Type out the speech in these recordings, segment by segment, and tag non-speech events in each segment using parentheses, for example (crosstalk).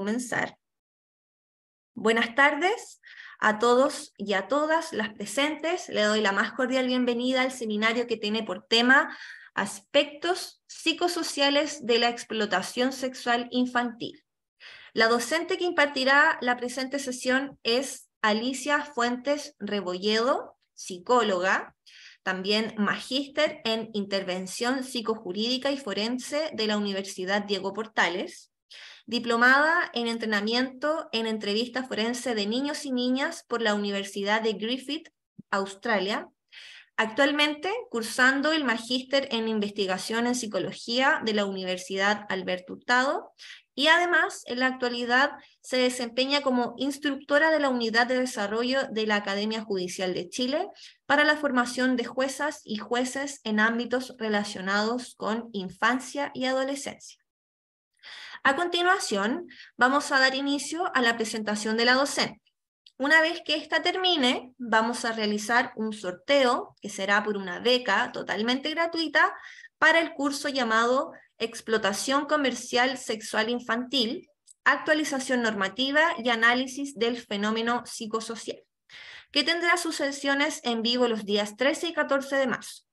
comenzar. Buenas tardes a todos y a todas las presentes. Le doy la más cordial bienvenida al seminario que tiene por tema Aspectos psicosociales de la explotación sexual infantil. La docente que impartirá la presente sesión es Alicia Fuentes Rebolledo, psicóloga, también magíster en intervención psicojurídica y forense de la Universidad Diego Portales diplomada en entrenamiento en entrevista forense de niños y niñas por la Universidad de Griffith, Australia, actualmente cursando el magíster en investigación en psicología de la Universidad Alberto Hurtado y además en la actualidad se desempeña como instructora de la Unidad de Desarrollo de la Academia Judicial de Chile para la formación de juezas y jueces en ámbitos relacionados con infancia y adolescencia. A continuación, vamos a dar inicio a la presentación de la docente. Una vez que esta termine, vamos a realizar un sorteo, que será por una beca totalmente gratuita, para el curso llamado Explotación Comercial Sexual Infantil, Actualización Normativa y Análisis del Fenómeno Psicosocial, que tendrá sus sesiones en vivo los días 13 y 14 de marzo.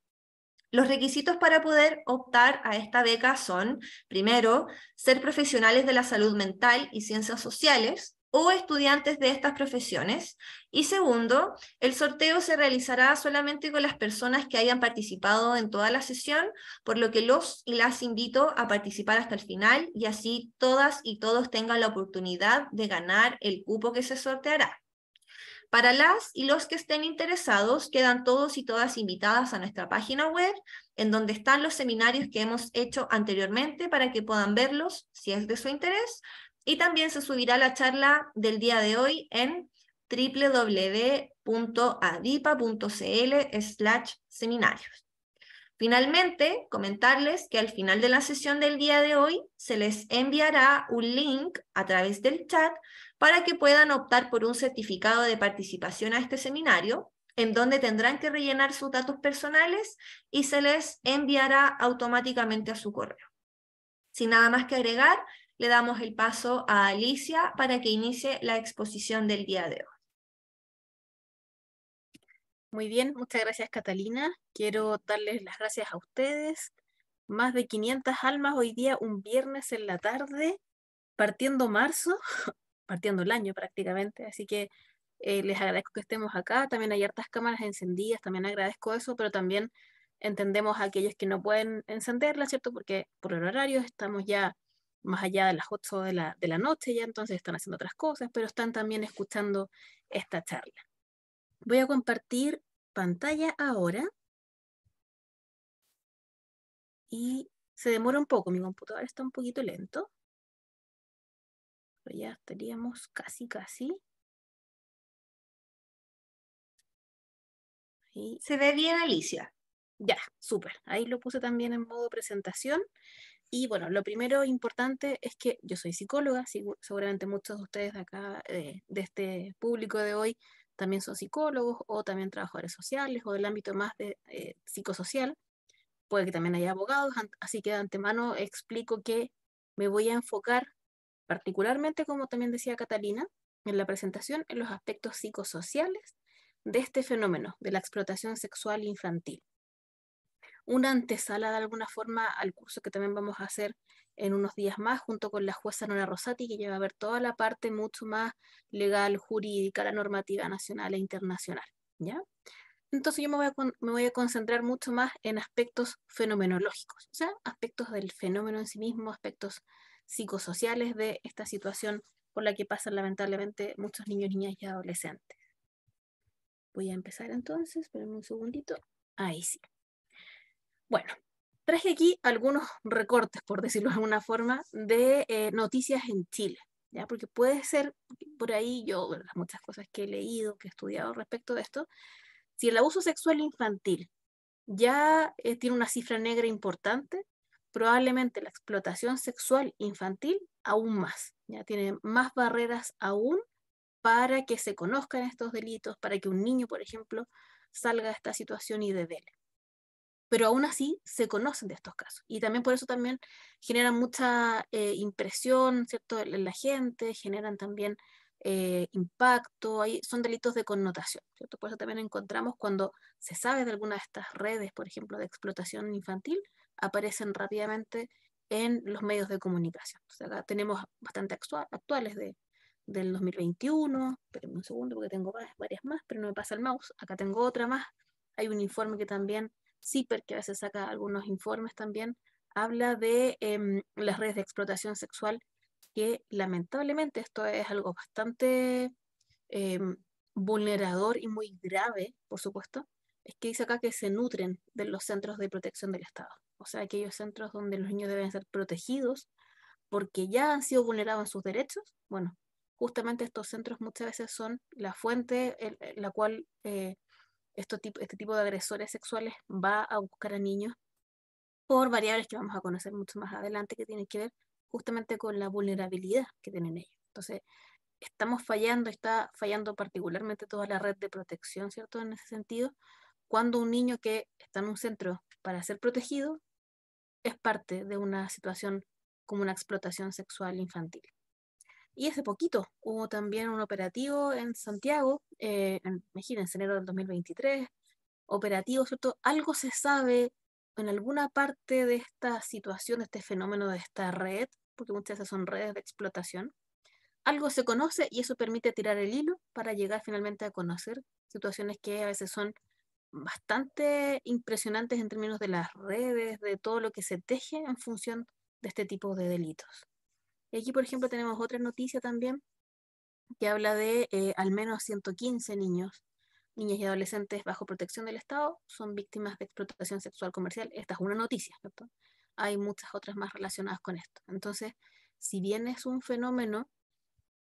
Los requisitos para poder optar a esta beca son, primero, ser profesionales de la salud mental y ciencias sociales o estudiantes de estas profesiones. Y segundo, el sorteo se realizará solamente con las personas que hayan participado en toda la sesión, por lo que los y las invito a participar hasta el final y así todas y todos tengan la oportunidad de ganar el cupo que se sorteará. Para las y los que estén interesados, quedan todos y todas invitadas a nuestra página web, en donde están los seminarios que hemos hecho anteriormente para que puedan verlos si es de su interés. Y también se subirá la charla del día de hoy en www.adipa.cl seminarios. Finalmente, comentarles que al final de la sesión del día de hoy se les enviará un link a través del chat para que puedan optar por un certificado de participación a este seminario, en donde tendrán que rellenar sus datos personales y se les enviará automáticamente a su correo. Sin nada más que agregar, le damos el paso a Alicia para que inicie la exposición del día de hoy. Muy bien, muchas gracias Catalina. Quiero darles las gracias a ustedes. Más de 500 almas hoy día, un viernes en la tarde, partiendo marzo, partiendo el año prácticamente, así que eh, les agradezco que estemos acá, también hay hartas cámaras encendidas, también agradezco eso, pero también entendemos a aquellos que no pueden encenderla, ¿cierto? Porque por el horario estamos ya más allá de las 8 de la, de la noche, ya entonces están haciendo otras cosas, pero están también escuchando esta charla. Voy a compartir pantalla ahora. Y se demora un poco, mi computador está un poquito lento ya estaríamos casi, casi. Se ve bien, Alicia. Ya, súper. Ahí lo puse también en modo presentación. Y bueno, lo primero importante es que yo soy psicóloga, seguramente muchos de ustedes acá, eh, de, este público de hoy, también son psicólogos o también trabajadores sociales o del ámbito más de, eh, psicosocial. Puede que también haya abogados, así que de antemano explico que me voy a enfocar particularmente, como también decía Catalina en la presentación, en los aspectos psicosociales de este fenómeno, de la explotación sexual infantil. Una antesala de alguna forma al curso que también vamos a hacer en unos días más, junto con la jueza Nora Rosati, que lleva a ver toda la parte mucho más legal, jurídica, la normativa nacional e internacional. ¿ya? Entonces yo me voy, a, me voy, a, concentrar mucho más en aspectos fenomenológicos, o sea, aspectos del fenómeno en sí mismo, aspectos psicosociales de esta situación por la que pasan lamentablemente muchos niños, niñas y adolescentes. Voy a empezar entonces, espérenme un segundito. Ahí sí. Bueno, traje aquí algunos recortes, por decirlo de alguna forma, de eh, noticias en Chile. ¿Ya? Porque puede ser, por ahí yo, las muchas cosas que he leído, que he estudiado respecto de esto, si el abuso sexual infantil ya eh, tiene una cifra negra importante, probablemente la explotación sexual infantil aún más. Ya tiene más barreras aún para que se conozcan estos delitos, para que un niño, por ejemplo, salga de esta situación y devele. Pero aún así se conocen de estos casos y también por eso también generan mucha eh, impresión, ¿cierto?, en la gente, generan también eh, impacto, son delitos de connotación, ¿cierto? Por eso también encontramos cuando se sabe de alguna de estas redes, por ejemplo, de explotación infantil, aparecen rápidamente en los medios de comunicación. acá tenemos bastante actuales de, del 2021, espérenme un segundo porque tengo varias, más, pero no me pasa el mouse, acá tengo otra más, hay un informe que también, CIPER, que a veces saca algunos informes también, habla de em, las redes de explotación sexual, que lamentablemente esto es algo bastante em, vulnerador y muy grave, por supuesto, es que dice acá que se nutren de los centros de protección del Estado o sea, aquellos centros donde los niños deben ser protegidos porque ya han sido vulnerados en sus derechos, bueno, justamente estos centros muchas veces son la fuente en la cual eh, tipo, este tipo de agresores sexuales va a buscar a niños por variables que vamos a conocer mucho más adelante que tienen que ver justamente con la vulnerabilidad que tienen ellos. Entonces, estamos fallando, está fallando particularmente toda la red de protección, ¿cierto? En ese sentido, cuando un niño que está en un centro para ser protegido es parte de una situación como una explotación sexual infantil. Y hace poquito hubo también un operativo en Santiago, eh, en, enero del 2023, operativo, ¿cierto? Algo se sabe en alguna parte de esta situación, de este fenómeno, de esta red, porque muchas veces son redes de explotación. Algo se conoce y eso permite tirar el hilo para llegar finalmente a conocer situaciones que a veces son bastante impresionantes en términos de las redes, de todo lo que se teje en función de este tipo de delitos. Y aquí, por ejemplo, tenemos otra noticia también que habla de eh, al menos 115 niños, niñas y adolescentes bajo protección del Estado son víctimas de explotación sexual comercial. Esta es una noticia, ¿cierto? Hay muchas otras más relacionadas con esto. Entonces, si bien es un fenómeno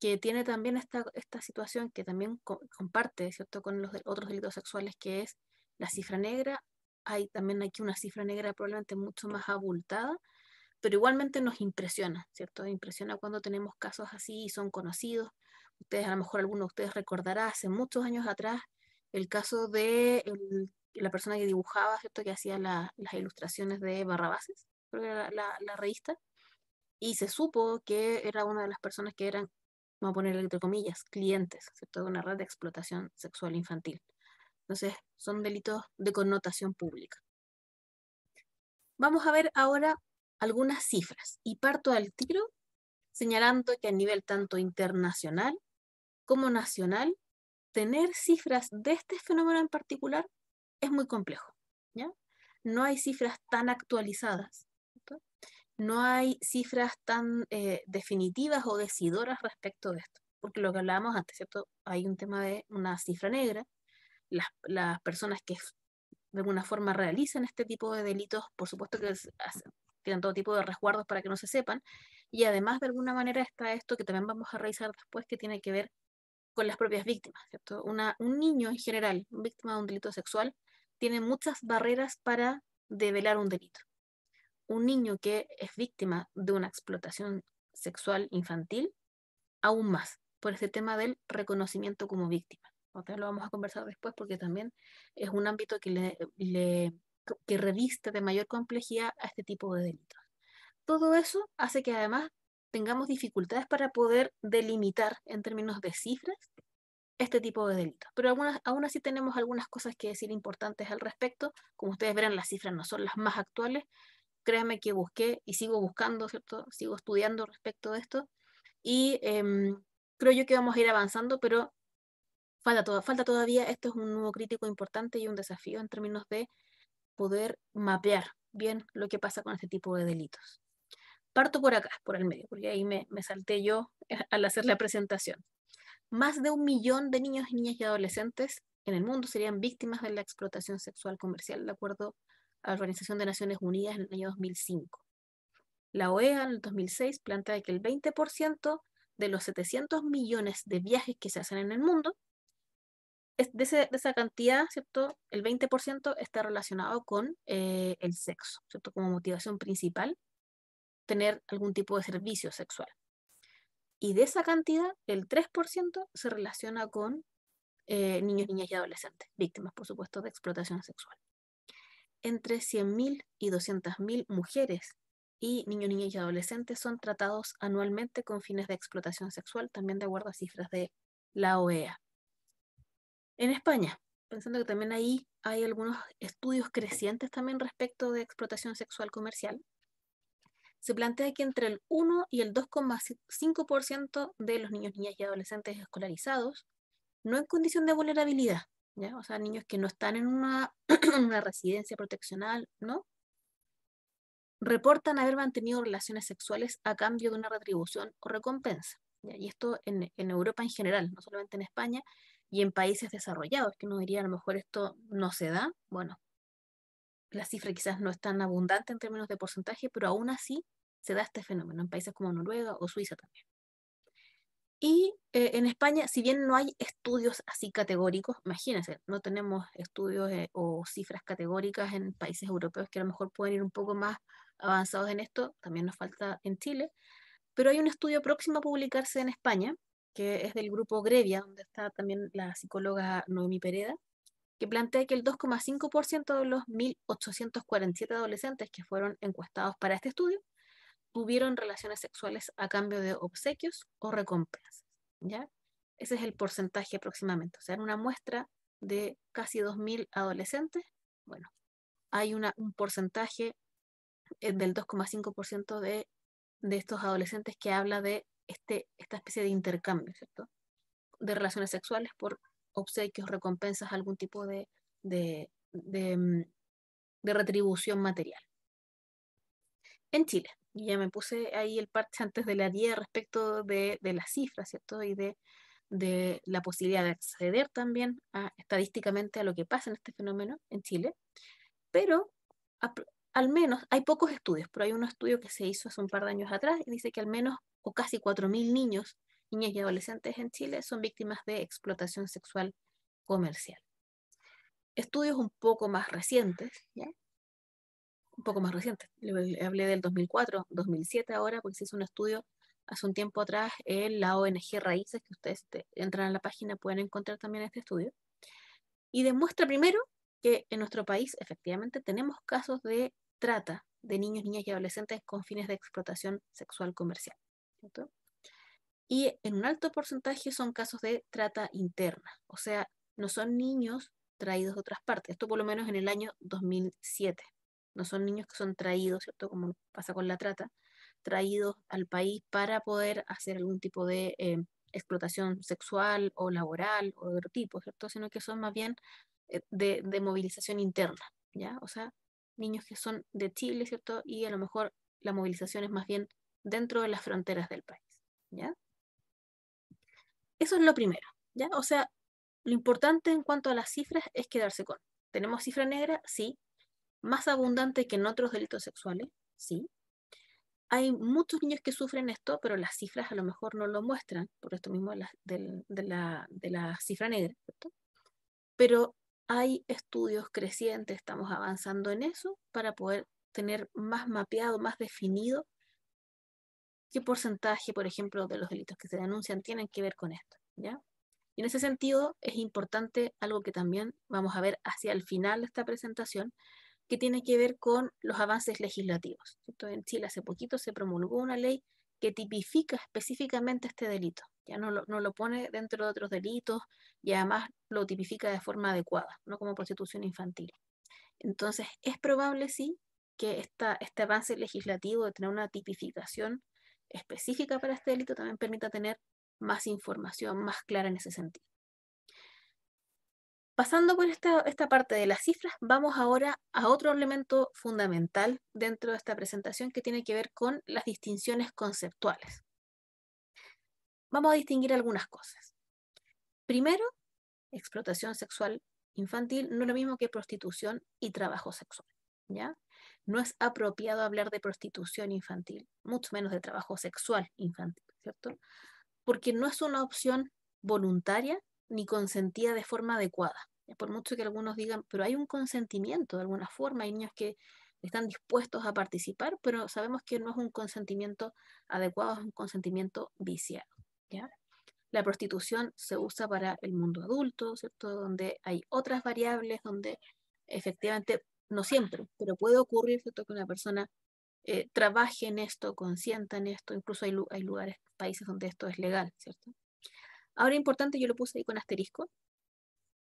que tiene también esta, esta situación que también comparte, ¿cierto?, con los otros delitos sexuales, que es la cifra negra, hay también aquí una cifra negra probablemente mucho más abultada, pero igualmente nos impresiona, ¿cierto? Impresiona cuando tenemos casos así y son conocidos. Ustedes, a lo mejor alguno de ustedes recordará hace muchos años atrás el caso de la persona que dibujaba, ¿cierto? Que hacía las ilustraciones de Barrabases, creo que era la, revista, y se supo que era una de las personas que eran, vamos a poner entre comillas, clientes, ¿cierto? De una red de explotación sexual infantil. Entonces, son delitos de connotación pública. Vamos a ver ahora algunas cifras y parto al tiro señalando que a nivel tanto internacional como nacional, tener cifras de este fenómeno en particular es muy complejo. No hay cifras tan actualizadas, no hay cifras tan eh, definitivas o decidoras respecto de esto, porque lo que hablábamos antes, ¿cierto? hay un tema de una cifra negra, las, personas que de alguna forma realizan este tipo de delitos, por supuesto que tienen todo tipo de resguardos para que no se sepan. Y además, de alguna manera, está esto que también vamos a revisar después, que tiene que ver con las propias víctimas, ¿cierto? Una, un niño en general, víctima de un delito sexual, tiene muchas barreras para develar un delito. Un niño que es víctima de una explotación sexual infantil, aún más, por este tema del reconocimiento como víctima lo vamos a conversar después porque también es un ámbito que, le, que reviste de mayor complejidad a este tipo de delitos. Todo eso hace que además tengamos dificultades para poder delimitar en términos de cifras este tipo de delitos. Pero algunas, aún así tenemos algunas cosas que decir importantes al respecto. Como ustedes verán, las cifras no son las más actuales. Créanme que busqué y sigo buscando, ¿cierto? Sigo estudiando respecto de esto. Y em, creo yo que vamos a ir avanzando, pero Falta, falta todavía, esto es un nuevo crítico importante y un desafío en términos de poder mapear bien lo que pasa con este tipo de delitos. Parto por acá, por el medio, porque ahí me, salté yo (laughs) al hacer la presentación. Más de un millón de niños, y niñas y adolescentes en el mundo serían víctimas de la explotación sexual comercial, de acuerdo a la Organización de Naciones Unidas en el año 2005. La OEA en el 2006 plantea que el 20% de los 700 millones de viajes que se hacen en el mundo de, esa cantidad, El 20% está relacionado con eh, el sexo, Como motivación principal, tener algún tipo de servicio sexual. Y de esa cantidad, el 3% se relaciona con eh, niños, niñas y adolescentes, víctimas, por supuesto, de explotación sexual. Entre 100.000 y 200.000 mujeres y niños, niñas y adolescentes son tratados anualmente con fines de explotación sexual, también de acuerdo a cifras de la OEA en España, pensando que también ahí hay algunos estudios crecientes también respecto de explotación sexual comercial, se plantea que entre el 1 y el 2,5% de los niños, niñas y adolescentes escolarizados no en condición de vulnerabilidad, ¿ya? o sea, niños que no están en una, (clears throat) residencia proteccional, ¿no? reportan haber mantenido relaciones sexuales a cambio de una retribución o recompensa. Y esto en, en Europa en general, no solamente en España, y en países desarrollados, que uno diría a lo mejor esto no se da. Bueno, la cifra quizás no es tan abundante en términos de porcentaje, pero aún así se da este fenómeno en países como Noruega o Suiza también. Y eh, en España, si bien no hay estudios así categóricos, imagínense, no tenemos estudios eh, o cifras categóricas en países europeos que a lo mejor pueden ir un poco más avanzados en esto, también nos falta en Chile, pero hay un estudio próximo a publicarse en España que es del grupo Grevia, donde está también la psicóloga Noemi Pereda, que plantea que el 2,5% de los 1.847 adolescentes que fueron encuestados para este estudio tuvieron relaciones sexuales a cambio de obsequios o recompensas. ¿ya? Ese es el porcentaje aproximadamente. O sea, en una muestra de casi 2.000 adolescentes, bueno, hay una, un porcentaje eh, del 2,5% de, de estos adolescentes que habla de este, esta especie de intercambio, ¿cierto? De relaciones sexuales por obsequios, recompensas, algún tipo de, de, de, mm, retribución material. En Chile, ya me puse ahí el parche antes de la 10 respecto de, de las cifras, ¿cierto? Y de, de la posibilidad de acceder también a, estadísticamente a lo que pasa en este fenómeno en Chile, pero al menos hay pocos estudios, pero hay un estudio que se hizo hace un par de años atrás y dice que al menos o casi 4.000 niños, niñas y adolescentes en Chile son víctimas de explotación sexual comercial. Estudios un poco más recientes, ¿ya? un poco más recientes, le hablé del 2004, 2007 ahora, porque se hizo un estudio hace un tiempo atrás en la ONG Raíces, que ustedes entran a la página pueden encontrar también este estudio, y demuestra primero que en nuestro país efectivamente tenemos casos de trata de niños, niñas y adolescentes con fines de explotación sexual comercial. Y en un alto porcentaje son casos de trata interna, o sea, no son niños traídos de otras partes, esto por lo menos en el año 2007, no son niños que son traídos, ¿cierto? Como pasa con la trata, traídos al país para poder hacer algún tipo de eh, explotación sexual o laboral o de otro tipo, ¿cierto? Sino que son más bien eh, de, de movilización interna, ¿ya? O sea, niños que son de Chile, ¿cierto? Y a lo mejor la movilización es más bien dentro de las fronteras del país. Eso es lo primero. ¿ya? O sea, lo importante en cuanto a las cifras es quedarse con. Tenemos cifra negra, sí. Más abundante que en otros delitos sexuales, sí. Hay muchos niños que sufren esto, pero las cifras a lo mejor no lo muestran, por esto mismo de la, cifra negra, Pero hay estudios crecientes, estamos avanzando en eso para poder tener más mapeado, más definido qué porcentaje, por ejemplo, de los delitos que se denuncian tienen que ver con esto, ¿ya? Y en ese sentido es importante algo que también vamos a ver hacia el final de esta presentación, que tiene que ver con los avances legislativos. En Chile hace poquito se promulgó una ley que tipifica específicamente este delito, ya no lo, no lo pone dentro de otros delitos y además lo tipifica de forma adecuada, no como prostitución infantil. Entonces, es probable, sí, que esta, este avance legislativo de tener una tipificación específica para este delito también permita tener más información, más clara en ese sentido. Pasando por esta, esta, parte de las cifras, vamos ahora a otro elemento fundamental dentro de esta presentación que tiene que ver con las distinciones conceptuales. Vamos a distinguir algunas cosas. Primero, explotación sexual infantil no es lo mismo que prostitución y trabajo sexual. ¿ya? no es apropiado hablar de prostitución infantil, mucho menos de trabajo sexual infantil, ¿cierto? Porque no es una opción voluntaria ni consentida de forma adecuada. Por mucho que algunos digan, pero hay un consentimiento de alguna forma, hay niños que están dispuestos a participar, pero sabemos que no es un consentimiento adecuado, es un consentimiento viciado. La prostitución se usa para el mundo adulto, ¿cierto? Donde hay otras variables, donde efectivamente no siempre, pero puede ocurrir ¿cierto? que una persona eh, trabaje en esto, consienta en esto, incluso hay, hay, lugares, países donde esto es legal, ¿cierto? Ahora importante, yo lo puse ahí con asterisco,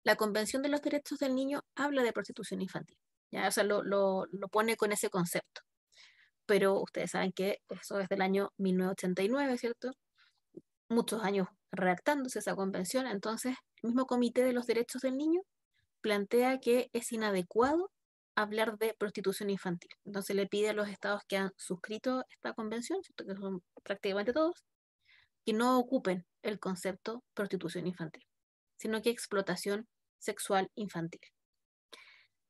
la Convención de los Derechos del Niño habla de prostitución infantil, ¿ya? o sea, lo, lo, lo pone con ese concepto, pero ustedes saben que eso es del año 1989, ¿cierto? Muchos años redactándose esa convención, entonces el mismo Comité de los Derechos del Niño plantea que es inadecuado hablar de prostitución infantil. Entonces le pide a los estados que han suscrito esta convención, que son prácticamente todos, que no ocupen el concepto prostitución infantil, sino que explotación sexual infantil.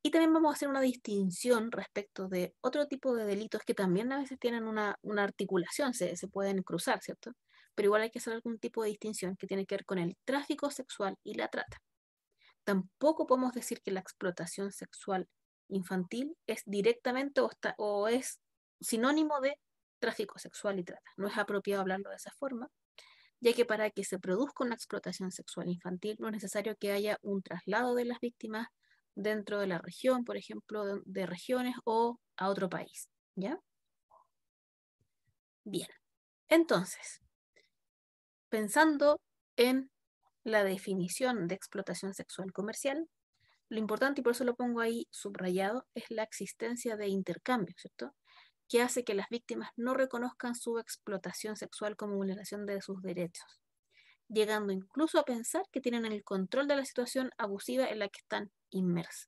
Y también vamos a hacer una distinción respecto de otro tipo de delitos que también a veces tienen una, articulación, se, se pueden cruzar, ¿cierto? Pero igual hay que hacer algún tipo de distinción que tiene que ver con el tráfico sexual y la trata. Tampoco podemos decir que la explotación sexual infantil es directamente o, o es sinónimo de tráfico sexual y trata. No es apropiado hablarlo de esa forma, ya que para que se produzca una explotación sexual infantil no es necesario que haya un traslado de las víctimas dentro de la región, por ejemplo, de, regiones o a otro país. ¿Ya? Bien, entonces, pensando en la definición de explotación sexual comercial, lo importante, y por eso lo pongo ahí subrayado, es la existencia de intercambio, ¿cierto? Que hace que las víctimas no reconozcan su explotación sexual como vulneración de sus derechos, llegando incluso a pensar que tienen el control de la situación abusiva en la que están inmersas.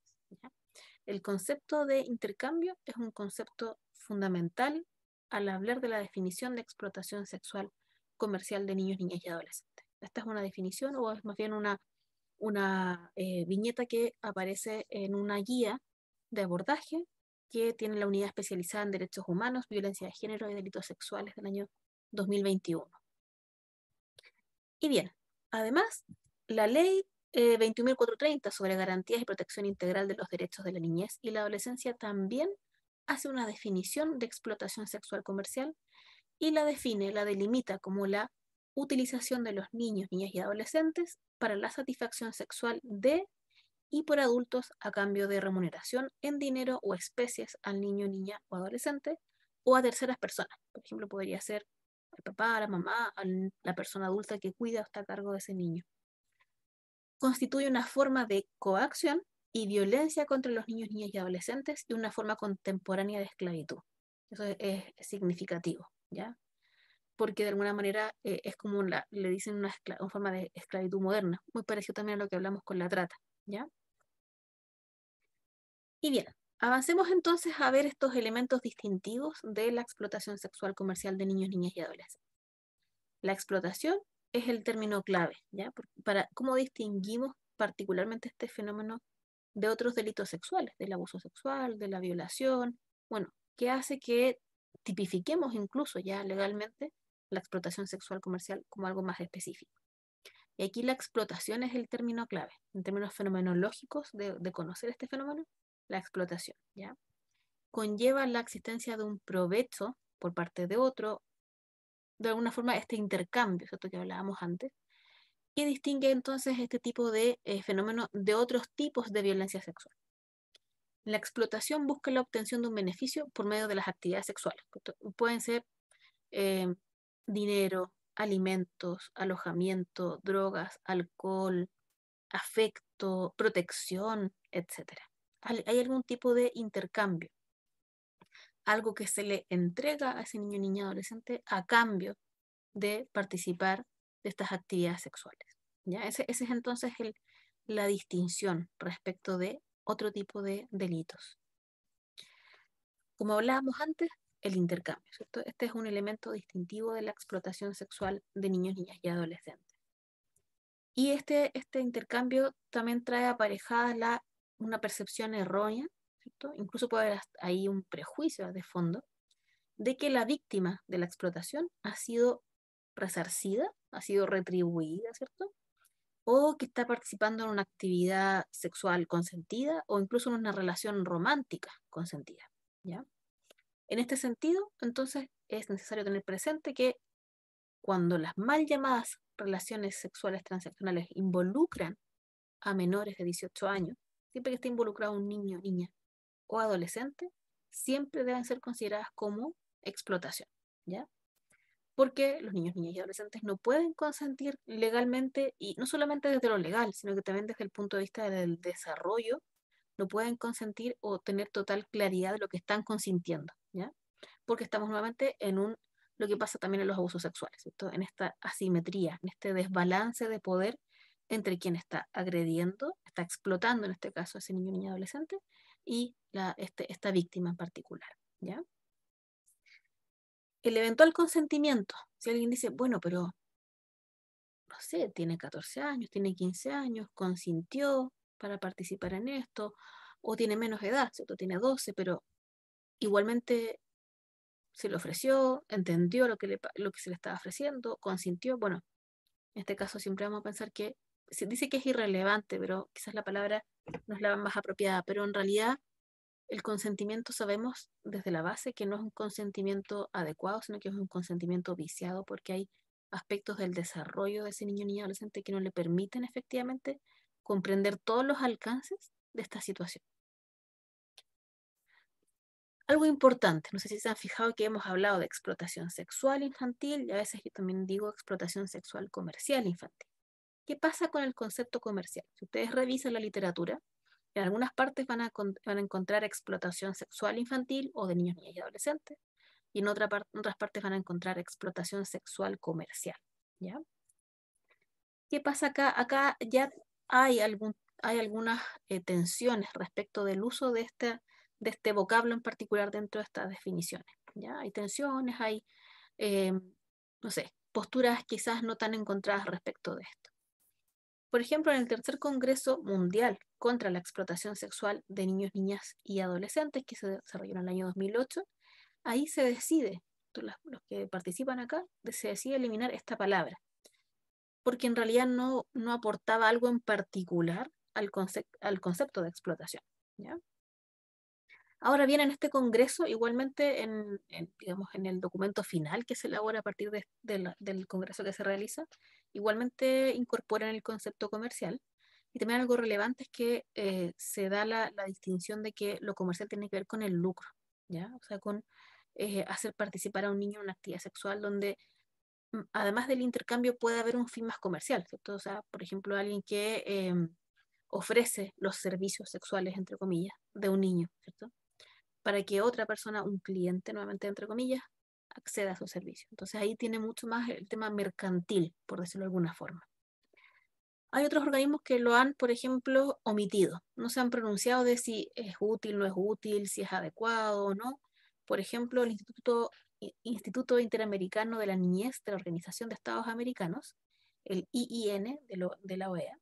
El concepto de intercambio es un concepto fundamental al hablar de la definición de explotación sexual comercial de niños, niñas y adolescentes. Esta es una definición o es más bien una una eh, viñeta que aparece en una guía de abordaje que tiene la unidad especializada en derechos humanos, violencia de género y delitos sexuales del año 2021. Y bien, además, la ley 21.430 eh, sobre garantías y protección integral de los derechos de la niñez y la adolescencia también hace una definición de explotación sexual comercial y la define, la delimita como la utilización de los niños, niñas y adolescentes para la satisfacción sexual de y por adultos a cambio de remuneración en dinero o especies al niño, niña o adolescente o a terceras personas. Por ejemplo, podría ser el papá, la mamá, a la persona adulta que cuida o está a cargo de ese niño. Constituye una forma de coacción y violencia contra los niños, niñas y adolescentes y una forma contemporánea de esclavitud. Eso es, es significativo, ¿ya? porque de alguna manera eh, es como le dicen una, forma de esclavitud moderna, muy parecido también a lo que hablamos con la trata, ¿ya? Y bien, avancemos entonces a ver estos elementos distintivos de la explotación sexual comercial de niños, niñas y adolescentes. La explotación es el término clave, ¿ya? Para cómo distinguimos particularmente este fenómeno de otros delitos sexuales, del abuso sexual, de la violación, bueno, ¿qué hace que tipifiquemos incluso ya legalmente la explotación sexual comercial como algo más específico. Y aquí la explotación es el término clave, en términos fenomenológicos de, conocer este fenómeno, la explotación, ¿ya? Conlleva la existencia de un provecho por parte de otro, de alguna forma este intercambio, ¿cierto? Que hablábamos antes, que distingue entonces este tipo de eh, fenómeno de otros tipos de violencia sexual. La explotación busca la obtención de un beneficio por medio de las actividades sexuales. Pueden ser eh, dinero, alimentos, alojamiento, drogas, alcohol, afecto, protección, etc. Hay algún tipo de intercambio, algo que se le entrega a ese niño, niña, adolescente a cambio de participar de estas actividades sexuales. ¿ya? Ese, es entonces la distinción respecto de otro tipo de delitos. Como hablábamos antes, el intercambio, ¿cierto? Este es un elemento distintivo de la explotación sexual de niños, niñas y adolescentes. Y este, este intercambio también trae aparejada la, una percepción errónea, ¿cierto? Incluso puede haber ahí un prejuicio de fondo de que la víctima de la explotación ha sido resarcida, ha sido retribuida, ¿cierto? O que está participando en una actividad sexual consentida o incluso en una relación romántica consentida, ¿ya? En este sentido, entonces, es necesario tener presente que cuando las mal llamadas relaciones sexuales transaccionales involucran a menores de 18 años, siempre que esté involucrado un niño, niña o adolescente, siempre deben ser consideradas como explotación, ¿ya? Porque los niños, niñas y adolescentes no pueden consentir legalmente, y no solamente desde lo legal, sino que también desde el punto de vista del desarrollo, no pueden consentir o tener total claridad de lo que están consintiendo porque estamos nuevamente en un, lo que pasa también en los abusos sexuales, en esta asimetría, en este desbalance de poder entre quien está agrediendo, está explotando en este caso a ese niño niña adolescente y este, esta víctima en particular. El eventual consentimiento, si alguien dice, bueno, pero no sé, tiene 14 años, tiene 15 años, consintió para participar en esto, o tiene menos edad, ¿cierto? Tiene 12, pero igualmente se le ofreció, entendió lo que, lo que se le estaba ofreciendo, consintió. Bueno, en este caso siempre vamos a pensar que se dice que es irrelevante, pero quizás la palabra no es la más apropiada, pero en realidad el consentimiento sabemos desde la base que no es un consentimiento adecuado, sino que es un consentimiento viciado porque hay aspectos del desarrollo de ese niño, niña, adolescente que no le permiten efectivamente comprender todos los alcances de esta situación algo importante, no sé si se han fijado que hemos hablado de explotación sexual infantil y a veces yo también digo explotación sexual comercial infantil. ¿Qué pasa con el concepto comercial? Si ustedes revisan la literatura, en algunas partes van a, van a encontrar explotación sexual infantil o de niños, niñas y adolescentes, y en, otra otras partes van a encontrar explotación sexual comercial. ¿ya? ¿Qué pasa acá? Acá ya hay, algún, hay algunas eh, tensiones respecto del uso de esta de este vocablo en particular dentro de estas definiciones. ¿ya? Hay tensiones, hay, eh, no sé, posturas quizás no tan encontradas respecto de esto. Por ejemplo, en el tercer Congreso Mundial contra la Explotación Sexual de Niños, Niñas y Adolescentes, que se desarrolló en el año 2008, ahí se decide, los que participan acá, se decide eliminar esta palabra, porque en realidad no, aportaba algo en particular al, al concepto de explotación. ¿ya? Ahora bien, en este Congreso, igualmente en, digamos, en el documento final que se elabora a partir del Congreso que se realiza, igualmente incorporan el concepto comercial. Y también algo relevante es que eh, se da la, distinción de que lo comercial tiene que ver con el lucro, ¿ya? O sea, con eh, hacer participar a un niño en una actividad sexual donde mm, además del intercambio puede haber un fin más comercial, ¿cierto? O sea, por ejemplo, alguien que em, ofrece los servicios sexuales, entre comillas, de un niño, ¿cierto? para que otra persona, un cliente nuevamente entre comillas, acceda a su servicio. Entonces ahí tiene mucho más el tema mercantil, por decirlo de alguna forma. Hay otros organismos que lo han, por ejemplo, omitido. No se han pronunciado de si es útil, no es útil, si es adecuado o no. Por ejemplo, el Instituto, Interamericano de la Niñez de la Organización de Estados Americanos, el IIN de, la OEA,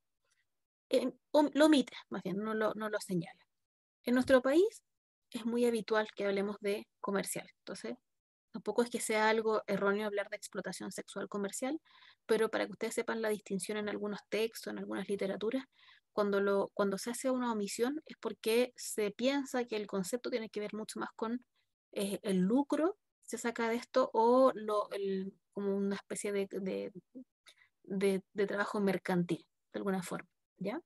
em, lo omite, más bien, no lo señala. En nuestro país es muy habitual que hablemos de comercial. Entonces, tampoco es que sea algo erróneo hablar de explotación sexual comercial, pero para que ustedes sepan la distinción en algunos textos, en algunas literaturas, cuando, lo, cuando se hace una omisión es porque se piensa que el concepto tiene que ver mucho más con eh, el lucro se saca de esto o lo, como una especie de, de, de, trabajo mercantil, de alguna forma, ¿ya?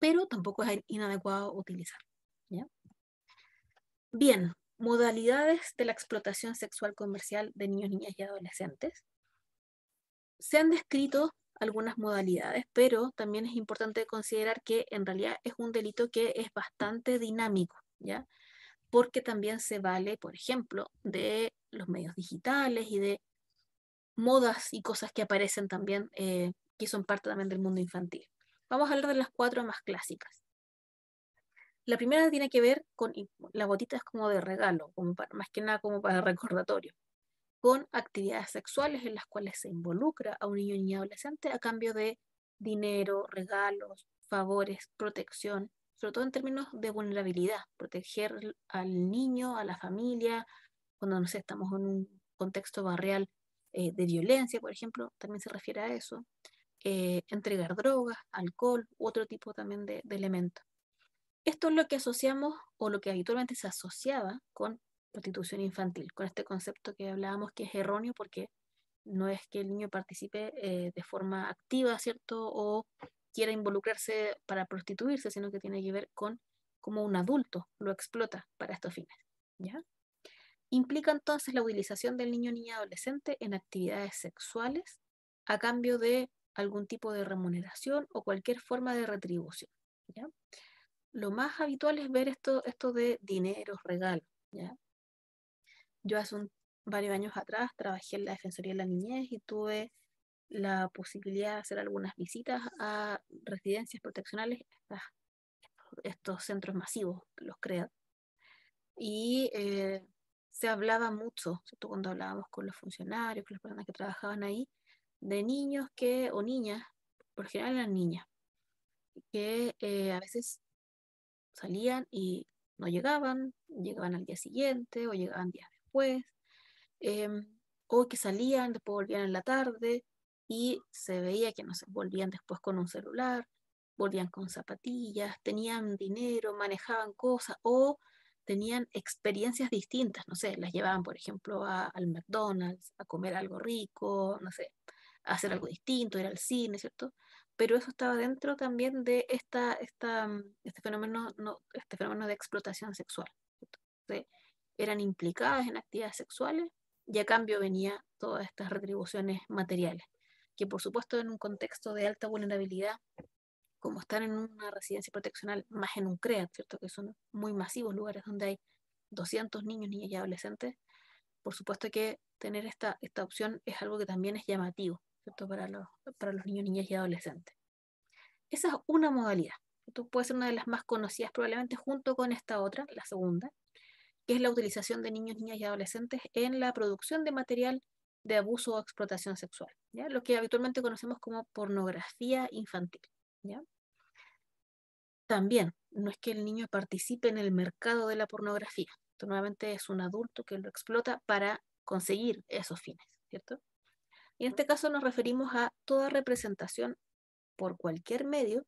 Pero tampoco es inadecuado utilizar, ¿ya? Bien, modalidades de la explotación sexual comercial de niños, niñas y adolescentes. Se han descrito algunas modalidades, pero también es importante considerar que en realidad es un delito que es bastante dinámico, ¿ya? Porque también se vale, por ejemplo, de los medios digitales y de modas y cosas que aparecen también, eh, que son parte también del mundo infantil. Vamos a hablar de las cuatro más clásicas. La primera tiene que ver con, la gotita es como de regalo, más que nada como para (laughs) recordatorio, con actividades sexuales en las cuales se involucra a un niño y adolescente a cambio de dinero, regalos, favores, protección, sobre todo en términos de vulnerabilidad, proteger al niño, a la familia, cuando no estamos en un contexto barrial eh, de violencia, por ejemplo, también se refiere a eso, eh, entregar drogas, alcohol, u otro tipo también de, de elementos. Esto es lo que asociamos o lo que habitualmente se asociaba con prostitución infantil, con este concepto que hablábamos que es erróneo porque no es que el niño participe eh, de forma activa, ¿cierto? O quiera involucrarse para prostituirse, sino que tiene que ver con cómo un adulto lo explota para estos fines, ¿ya? Implica entonces la utilización del niño niña adolescente en actividades sexuales a cambio de algún tipo de remuneración o cualquier forma de retribución, ¿ya? lo más habitual es ver esto, esto de dinero, regalo. ¿ya? Yo hace varios años atrás trabajé en la Defensoría de la Niñez y tuve la posibilidad de hacer algunas visitas a residencias proteccionales, estos centros masivos, los crean. Y eh, se hablaba mucho, cuando hablábamos con los funcionarios, con las personas que trabajaban ahí, de niños que, o niñas, por general eran niñas, que eh, a veces salían y no llegaban, llegaban al día siguiente o llegaban días después, em, o que salían, después volvían en la tarde y se veía que no se volvían después con un celular, volvían con zapatillas, tenían dinero, manejaban cosas o tenían experiencias distintas, no sé, las llevaban, por ejemplo, a, al McDonald's, a comer algo rico, no sé, a hacer algo distinto, ir al cine, ¿cierto? pero eso estaba dentro también de esta, mm, este, fenómeno, este fenómeno de explotación sexual. eran implicadas en actividades sexuales y a cambio venía todas estas retribuciones materiales, que por supuesto en un contexto de alta vulnerabilidad, como estar en una residencia proteccional, más en un CREA, ¿cierto? que son muy masivos lugares donde hay 200 niños, niñas y adolescentes, por supuesto que tener esta, esta opción es algo que también es llamativo. Para, los, niños, niñas y adolescentes. Esa es una modalidad. Esto Puede ser una de las más conocidas probablemente junto con esta otra, la segunda, que es la utilización de niños, niñas y adolescentes en la producción de material de abuso o explotación sexual, ¿ya? lo que habitualmente conocemos como pornografía infantil. También no es que el niño participe en el mercado de la pornografía, Esto nuevamente es un adulto que lo explota para conseguir esos fines, ¿cierto? en este caso nos referimos a toda representación por cualquier medio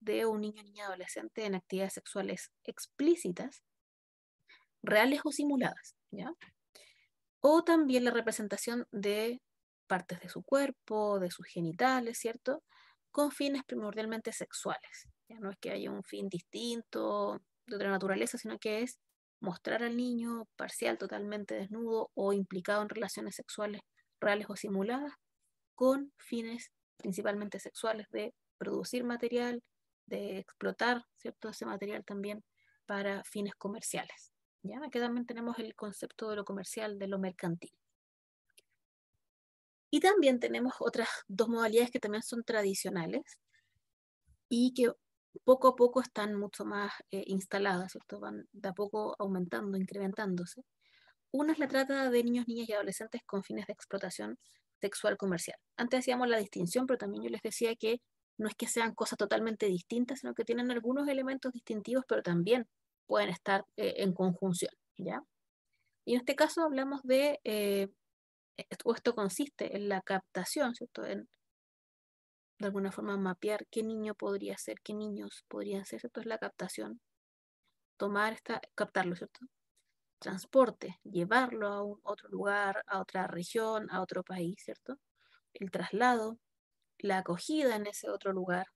de un niño, niña, adolescente en actividades sexuales explícitas, reales o simuladas, ¿ya? O también la representación de partes de su cuerpo, de sus genitales, ¿cierto? Con fines primordialmente sexuales. Ya no es que haya un fin distinto de otra naturaleza, sino que es mostrar al niño parcial, totalmente desnudo o implicado en relaciones sexuales reales o simuladas, con fines principalmente sexuales de producir material, de explotar ¿cierto? ese material también para fines comerciales. ¿ya? Aquí también tenemos el concepto de lo comercial, de lo mercantil. Y también tenemos otras dos modalidades que también son tradicionales y que poco a poco están mucho más eh, instaladas, ¿cierto? van de a poco aumentando, incrementándose, una es la trata de niños, niñas y adolescentes con fines de explotación sexual comercial. Antes hacíamos la distinción, pero también yo les decía que no es que sean cosas totalmente distintas, sino que tienen algunos elementos distintivos, pero también pueden estar eh, en conjunción. ¿ya? Y en este caso hablamos de, eh, esto consiste en la captación, ¿cierto? En, de alguna forma mapear qué niño podría ser, qué niños podrían ser, ¿cierto? Es la captación, tomar esta, captarlo, ¿cierto? transporte, llevarlo a un otro lugar, a otra región, a otro país, ¿cierto? El traslado, la acogida en ese otro lugar,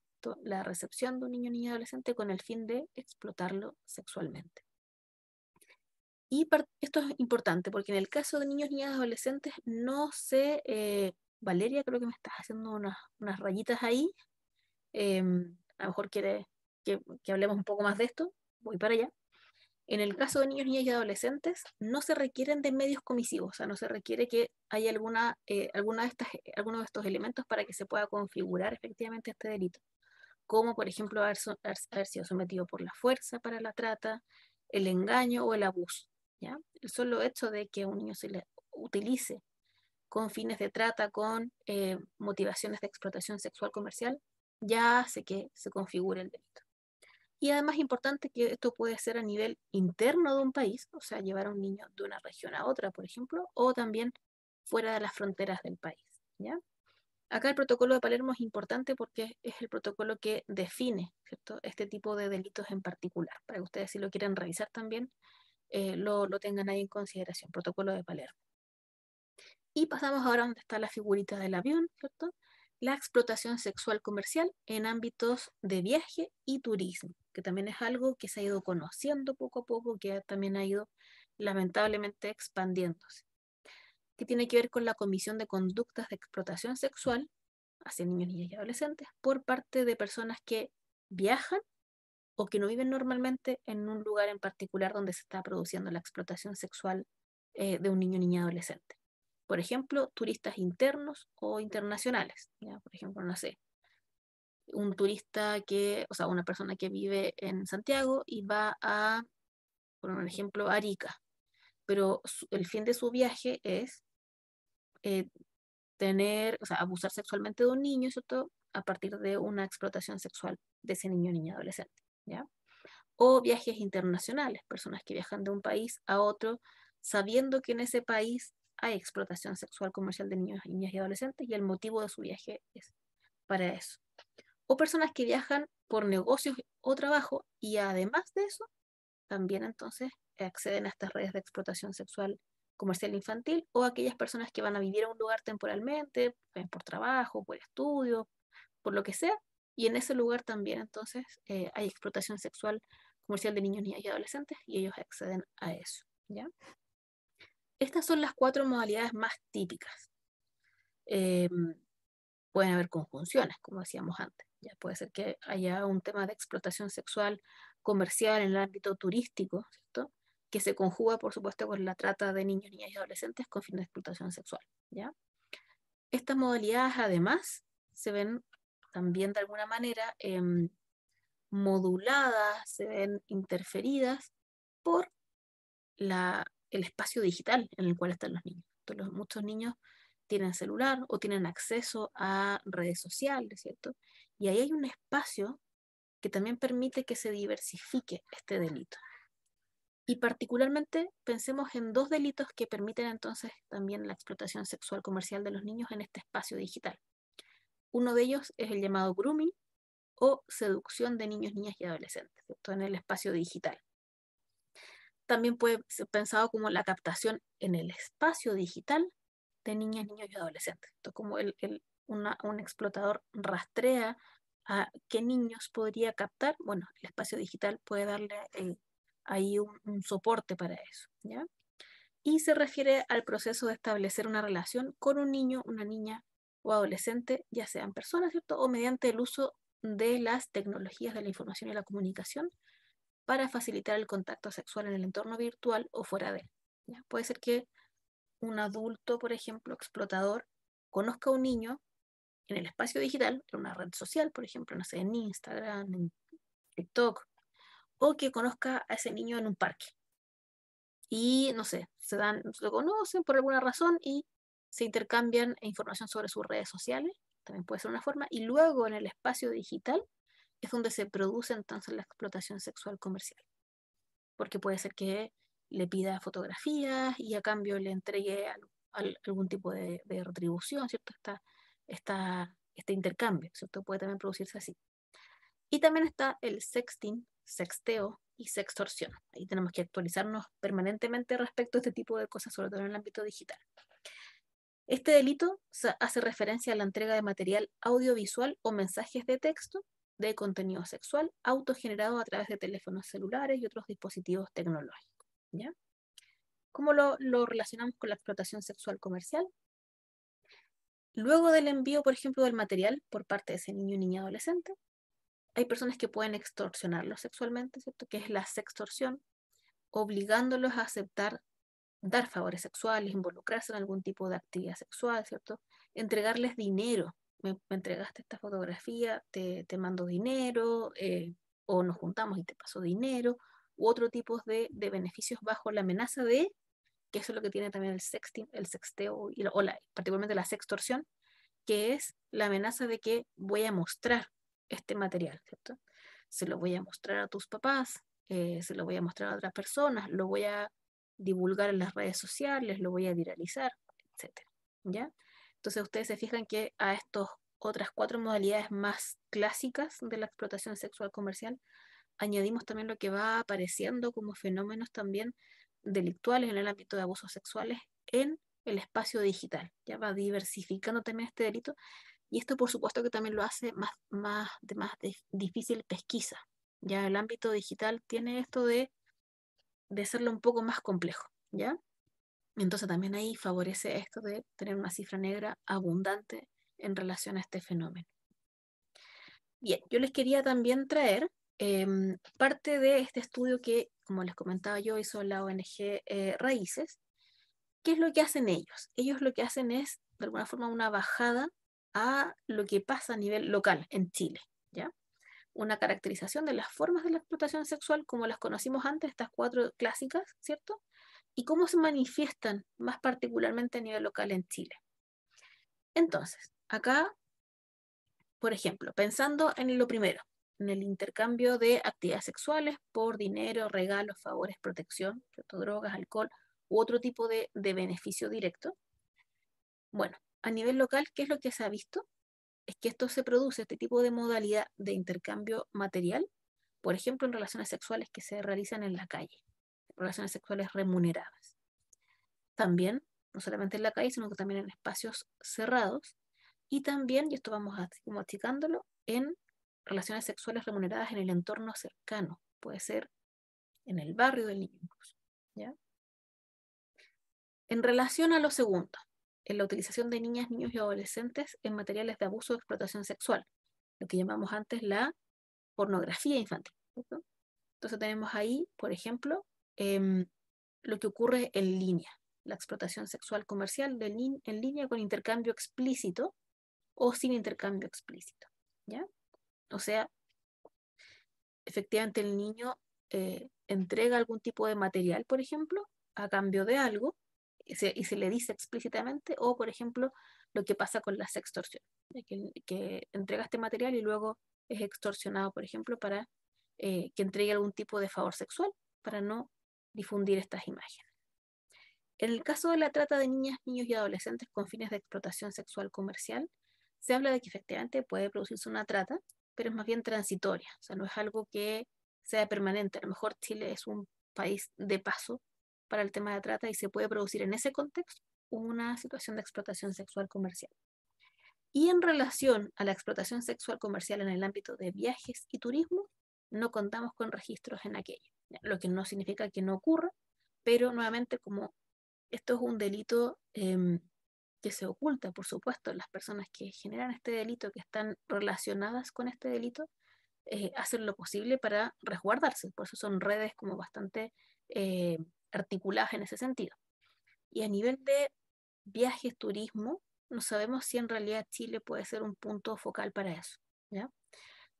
la recepción de un niño niña adolescente con el fin de explotarlo sexualmente. Y esto es importante porque en el caso de niños, niñas, adolescentes no sé, eh, Valeria, creo que me estás haciendo unas, rayitas ahí. Em, a lo mejor quiere que hablemos un poco más de esto. Voy para allá. En el caso de niños, niñas y adolescentes, no se requieren de medios comisivos, o sea, no se requiere que haya alguna, eh, de alguno de estos elementos para que se pueda configurar efectivamente este delito, como por ejemplo haber, sido sometido por la fuerza para la trata, el engaño o el abuso. ¿ya? El solo hecho de que un niño se le utilice con fines de trata, con eh, motivaciones de explotación sexual comercial, ya hace que se configure el delito. Y además importante que esto puede ser a nivel interno de un país, o sea, llevar a un niño de una región a otra, por ejemplo, o también fuera de las fronteras del país. Acá el protocolo de Palermo es importante porque es el protocolo que define ¿cierto? este tipo de delitos en particular, para que ustedes si lo quieren revisar también, eh, lo, lo tengan ahí en consideración, protocolo de Palermo. Y pasamos ahora a donde está la figurita del avión, ¿cierto? La explotación sexual comercial en ámbitos de viaje y turismo que también es algo que se ha ido conociendo poco a poco, que también ha ido lamentablemente expandiéndose, que tiene que ver con la comisión de conductas de explotación sexual hacia niños, niñas y adolescentes por parte de personas que viajan o que no viven normalmente en un lugar en particular donde se está produciendo la explotación sexual eh, de un niño, niña, adolescente. Por ejemplo, turistas internos o internacionales. ¿ya? Por ejemplo, no sé, un turista que, o sea, una persona que vive en Santiago y va a, por ejemplo, Arica, pero el fin de su viaje es eh, tener, o sea, abusar sexualmente de un niño, todo A partir de una explotación sexual de ese niño, niña, adolescente, ¿ya? O viajes internacionales, personas que viajan de un país a otro sabiendo que en ese país hay explotación sexual comercial de niños, niñas y adolescentes y el motivo de su viaje es para eso o personas que viajan por negocios o trabajo y además de eso, también entonces acceden a estas redes de explotación sexual comercial infantil o aquellas personas que van a vivir a un lugar temporalmente, pues, por trabajo, por estudio, por lo que sea, y en ese lugar también entonces eh, hay explotación sexual comercial de niños, niñas y adolescentes y ellos acceden a eso. Estas son las cuatro modalidades más típicas. Em, pueden haber conjunciones, como decíamos antes puede ser que haya un tema de explotación sexual comercial en el ámbito turístico, que se conjuga, por supuesto, con la trata de niños, niñas y adolescentes con fines de explotación sexual. ¿ya? Estas modalidades, además, se ven también de alguna manera em, moduladas, se ven interferidas por el espacio digital en el cual están los niños. los, muchos niños tienen celular o tienen acceso a redes sociales, ¿cierto? Y ahí hay un espacio que también permite que se diversifique este delito. Y particularmente pensemos en dos delitos que permiten entonces también la explotación sexual comercial de los niños en este espacio digital. Uno de ellos es el llamado grooming o seducción de niños, niñas y adolescentes, esto en el espacio digital. También puede ser pensado como la captación en el espacio digital de niñas, niños y adolescentes, esto como el, un explotador rastrea a qué niños podría captar, bueno, el espacio digital puede darle eh, ahí un, soporte para eso, ¿ya? Y se refiere al proceso de establecer una relación con un niño, una niña o adolescente, ya sean personas, ¿cierto? O mediante el uso de las tecnologías de la información y la comunicación para facilitar el contacto sexual en el entorno virtual o fuera de él. ¿ya? Puede ser que un adulto, por ejemplo, explotador, conozca a un niño en el espacio digital, en una red social, por ejemplo, no sé, en Instagram, en TikTok, o que conozca a ese niño en un parque. Y no sé, se dan, lo conocen por alguna razón y se intercambian información sobre sus redes sociales, también puede ser una forma, y luego en el espacio digital es donde se produce entonces la explotación sexual comercial. Porque puede ser que le pida fotografías y a cambio le entregue algún, tipo de, retribución, ¿cierto? está esta, este intercambio, ¿cierto? Puede también producirse así. Y también está el sexting, sexteo y sextorsión. Ahí tenemos que actualizarnos permanentemente respecto a este tipo de cosas, sobre todo en el ámbito digital. Este delito hace referencia a la entrega de material audiovisual o mensajes de texto de contenido sexual autogenerado a través de teléfonos celulares y otros dispositivos tecnológicos. ¿ya? ¿Cómo lo relacionamos con la explotación sexual comercial? Luego del envío, por ejemplo, del material por parte de ese niño, niña, adolescente, hay personas que pueden extorsionarlos sexualmente, ¿cierto? Que es la sextorsión, obligándolos a aceptar dar favores sexuales, involucrarse en algún tipo de actividad sexual, ¿cierto? Entregarles dinero. Me, entregaste esta fotografía, te, te mando dinero, eh, o nos juntamos y te paso dinero, u otro tipo de, de beneficios bajo la amenaza de que eso es lo que tiene también el sexting, el sexteo y o particularmente la sextorsión, que es la amenaza de que voy a mostrar este material, ¿cierto? Se lo voy a mostrar a tus papás, eh, se lo voy a mostrar a otras personas, lo voy a divulgar en las redes sociales, lo voy a viralizar, etc. ¿Ya? Entonces ustedes se fijan que a estas otras cuatro modalidades más clásicas de la explotación sexual comercial, añadimos también lo que va apareciendo como fenómenos también delictuales, en el ámbito de abusos sexuales en el espacio digital. Ya va diversificando también este delito y esto por supuesto que también lo hace más, más, de más difícil pesquisa. Ya el ámbito digital tiene esto de, de hacerlo un poco más complejo, ¿ya? Entonces también ahí favorece esto de tener una cifra negra abundante en relación a este fenómeno. Bien, yo les quería también traer Em, parte de este estudio que, como les comentaba yo, hizo la ONG eh, Raíces, ¿qué es lo que hacen ellos? Ellos lo que hacen es, de alguna forma, una bajada a lo que pasa a nivel local en Chile, ¿ya? Una caracterización de las formas de la explotación sexual como las conocimos antes, estas cuatro clásicas, ¿cierto? Y cómo se manifiestan más particularmente a nivel local en Chile. Entonces, acá, por ejemplo, pensando en lo primero, en el intercambio de actividades sexuales por dinero, regalos, favores, protección, drogas, alcohol u otro tipo de, beneficio directo. Bueno, a nivel local, ¿qué es lo que se ha visto? Es que esto se produce, este tipo de modalidad de intercambio material, por ejemplo, en relaciones sexuales que se realizan en la calle, relaciones sexuales remuneradas. También, no solamente en la calle, sino que también en espacios cerrados y también, y esto vamos a, en relaciones sexuales remuneradas en el entorno cercano, puede ser en el barrio del niño incluso. ¿ya? En relación a lo segundo, en la utilización de niñas, niños y adolescentes en materiales de abuso o explotación sexual, lo que llamamos antes la pornografía infantil. Entonces tenemos ahí, por ejemplo, em, lo que ocurre en línea, la explotación sexual comercial en línea con intercambio explícito o sin intercambio explícito. ¿ya? O sea, efectivamente el niño eh, entrega algún tipo de material, por ejemplo, a cambio de algo y se, le dice explícitamente, o por ejemplo, lo que pasa con las extorsión, que, entrega este material y luego es extorsionado, por ejemplo, para eh, que entregue algún tipo de favor sexual para no difundir estas imágenes. En el caso de la trata de niñas, niños y adolescentes con fines de explotación sexual comercial, se habla de que efectivamente puede producirse una trata pero es más bien transitoria, o sea, no es algo que sea permanente. A lo mejor Chile es un país de paso para el tema de trata y se puede producir en ese contexto una situación de explotación sexual comercial. Y en relación a la explotación sexual comercial en el ámbito de viajes y turismo, no contamos con registros en aquello, lo que no significa que no ocurra, pero nuevamente como esto es un delito em, que se oculta, por supuesto, las personas que generan este delito, que están relacionadas con este delito, eh, hacen lo posible para resguardarse. Por eso son redes como bastante eh, articuladas en ese sentido. Y a nivel de viajes, turismo, no sabemos si en realidad Chile puede ser un punto focal para eso. ¿ya?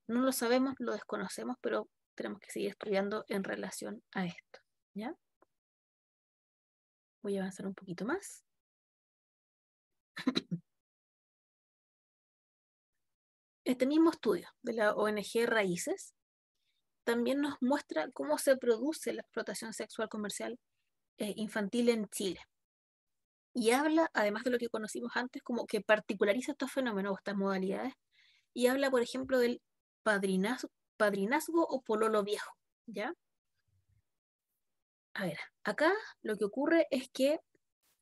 No lo sabemos, lo desconocemos, pero tenemos que seguir estudiando en relación a esto. ¿ya? Voy a avanzar un poquito más. Este mismo estudio de la ONG Raíces también nos muestra cómo se produce la explotación sexual comercial eh, infantil en Chile. Y habla, además de lo que conocimos antes, como que particulariza estos fenómenos estas modalidades, y habla, por ejemplo, del padrinazgo, padrinazgo o pololo viejo, ¿ya? A ver, acá lo que ocurre es que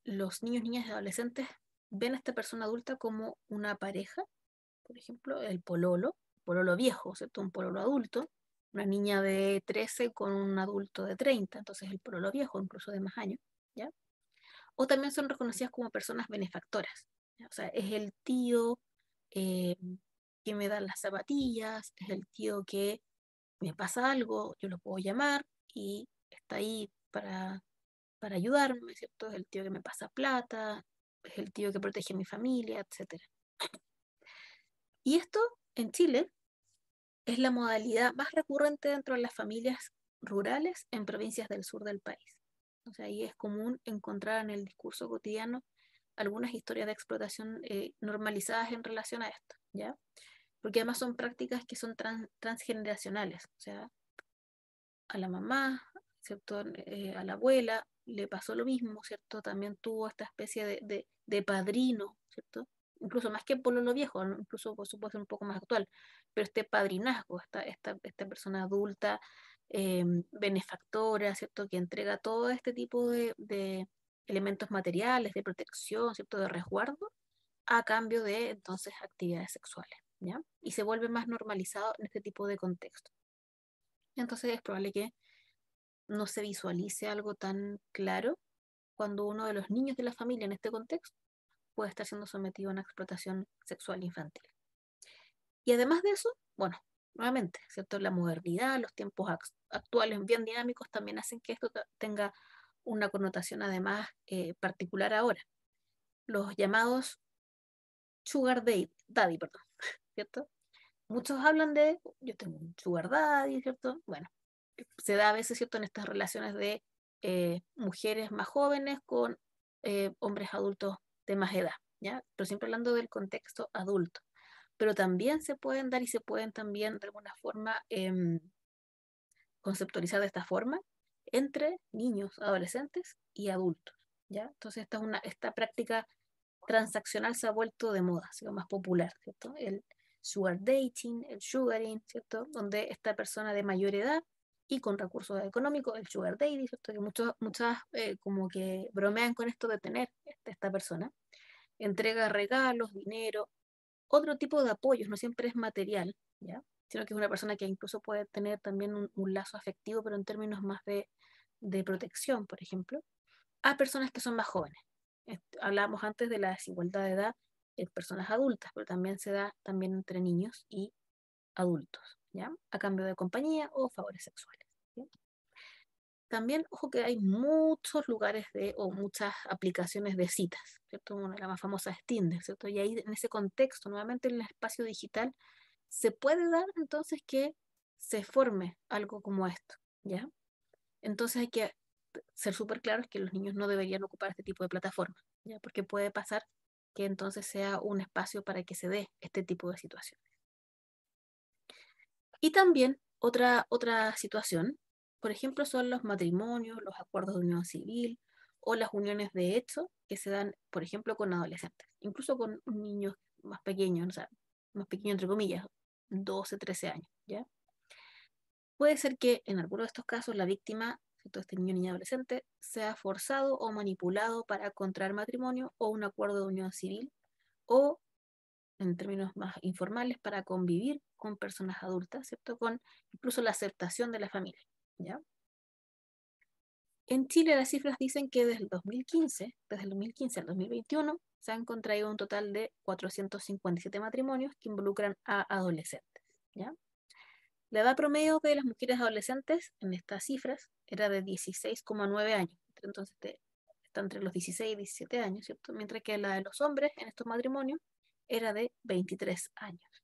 los niños, niñas y adolescentes ven a esta persona adulta como una pareja, por ejemplo, el pololo, pololo viejo, ¿cierto? Un pololo adulto, una niña de 13 con un adulto de 30, entonces el pololo viejo, incluso de más años, ¿ya? O también son reconocidas como personas benefactoras, o sea, es el tío em, que me da las zapatillas, es el tío que me pasa algo, yo lo puedo llamar y está ahí para, para ayudarme, ¿cierto? Es el tío que me pasa plata, es el tío que protege a mi familia, etc. Y esto en Chile es la modalidad más recurrente dentro de las familias rurales en provincias del sur del país. O sea, ahí es común encontrar en el discurso cotidiano algunas historias de explotación eh, normalizadas en relación a esto, ¿ya? Porque además son prácticas que son transgeneracionales, o sea, a la mamá, ¿cierto? Eh, a la abuela, le pasó lo mismo, ¿cierto? También tuvo esta especie de, padrino, ¿cierto? Incluso más que por lo viejo, incluso por supuesto un poco más actual, pero este padrinazgo, esta, esta, persona adulta, em, benefactora, ¿cierto? Que entrega todo este tipo de, de elementos materiales, de protección, ¿cierto? De resguardo, a cambio de entonces actividades sexuales, ¿ya? Y se vuelve más normalizado en este tipo de contexto. Entonces es probable que no se visualice algo tan claro cuando uno de los niños de la familia en este contexto puede estar siendo sometido a una explotación sexual infantil. Y además de eso, bueno, nuevamente, ¿cierto? La modernidad, los tiempos actuales bien dinámicos también hacen que esto tenga una connotación además eh, particular ahora. Los llamados sugar daddy, daddy, perdón, (laughs) ¿cierto? Muchos hablan de, yo tengo un sugar daddy, ¿cierto? Bueno, se da a veces, ¿cierto?, en estas relaciones de eh, mujeres más jóvenes con eh, hombres adultos de más edad, ¿ya? Pero siempre hablando del contexto adulto. Pero también se pueden dar y se pueden también, de alguna forma, em, conceptualizar de esta forma entre niños, adolescentes y adultos, ¿ya? Entonces, esta, una, esta práctica transaccional se ha vuelto de moda, ha sido más popular, ¿cierto? El sugar dating, el sugaring, ¿cierto? Donde esta persona de mayor edad con recursos económicos, el sugar daddy, Que muchos, muchas eh, como que bromean con esto de tener este, esta persona. Entrega regalos, dinero, otro tipo de apoyos, no siempre es material, ¿ya? Sino que es una persona que incluso puede tener también un, lazo afectivo, pero en términos más de, de protección, por ejemplo, a personas que son más jóvenes. Hablábamos antes de la desigualdad de edad en personas adultas, pero también se da también entre niños y adultos, ¿ya? A cambio de compañía o favores sexuales. También, ojo que hay muchos lugares de, o muchas aplicaciones de citas, ¿cierto? Una de las más famosas es Tinder, ¿cierto? Y ahí en ese contexto, nuevamente en el espacio digital, se puede dar entonces que se forme algo como esto, ¿ya? Entonces hay que ser súper claros que los niños no deberían ocupar este tipo de plataforma, ¿ya? Porque puede pasar que entonces sea un espacio para que se dé este tipo de situaciones. Y también otra, otra situación por ejemplo, son los matrimonios, los acuerdos de unión civil o las uniones de hecho que se dan, por ejemplo, con adolescentes, incluso con niños más pequeños, o sea, más pequeños entre comillas, 12, 13 años, Puede ser que en alguno de estos casos la víctima, todo este niño niña adolescente, sea forzado o manipulado para contraer matrimonio o un acuerdo de unión civil o, en términos más informales, para convivir con personas adultas, excepto Con incluso la aceptación de la familia. En Chile las cifras dicen que desde el 2015, desde el 2015 al 2021, se han contraído un total de 457 matrimonios que involucran a adolescentes. La edad promedio de las mujeres adolescentes en estas cifras era de 16,9 años, entonces está entre los 16 y 17 años, mientras que la de los hombres en estos matrimonios era de 23 años.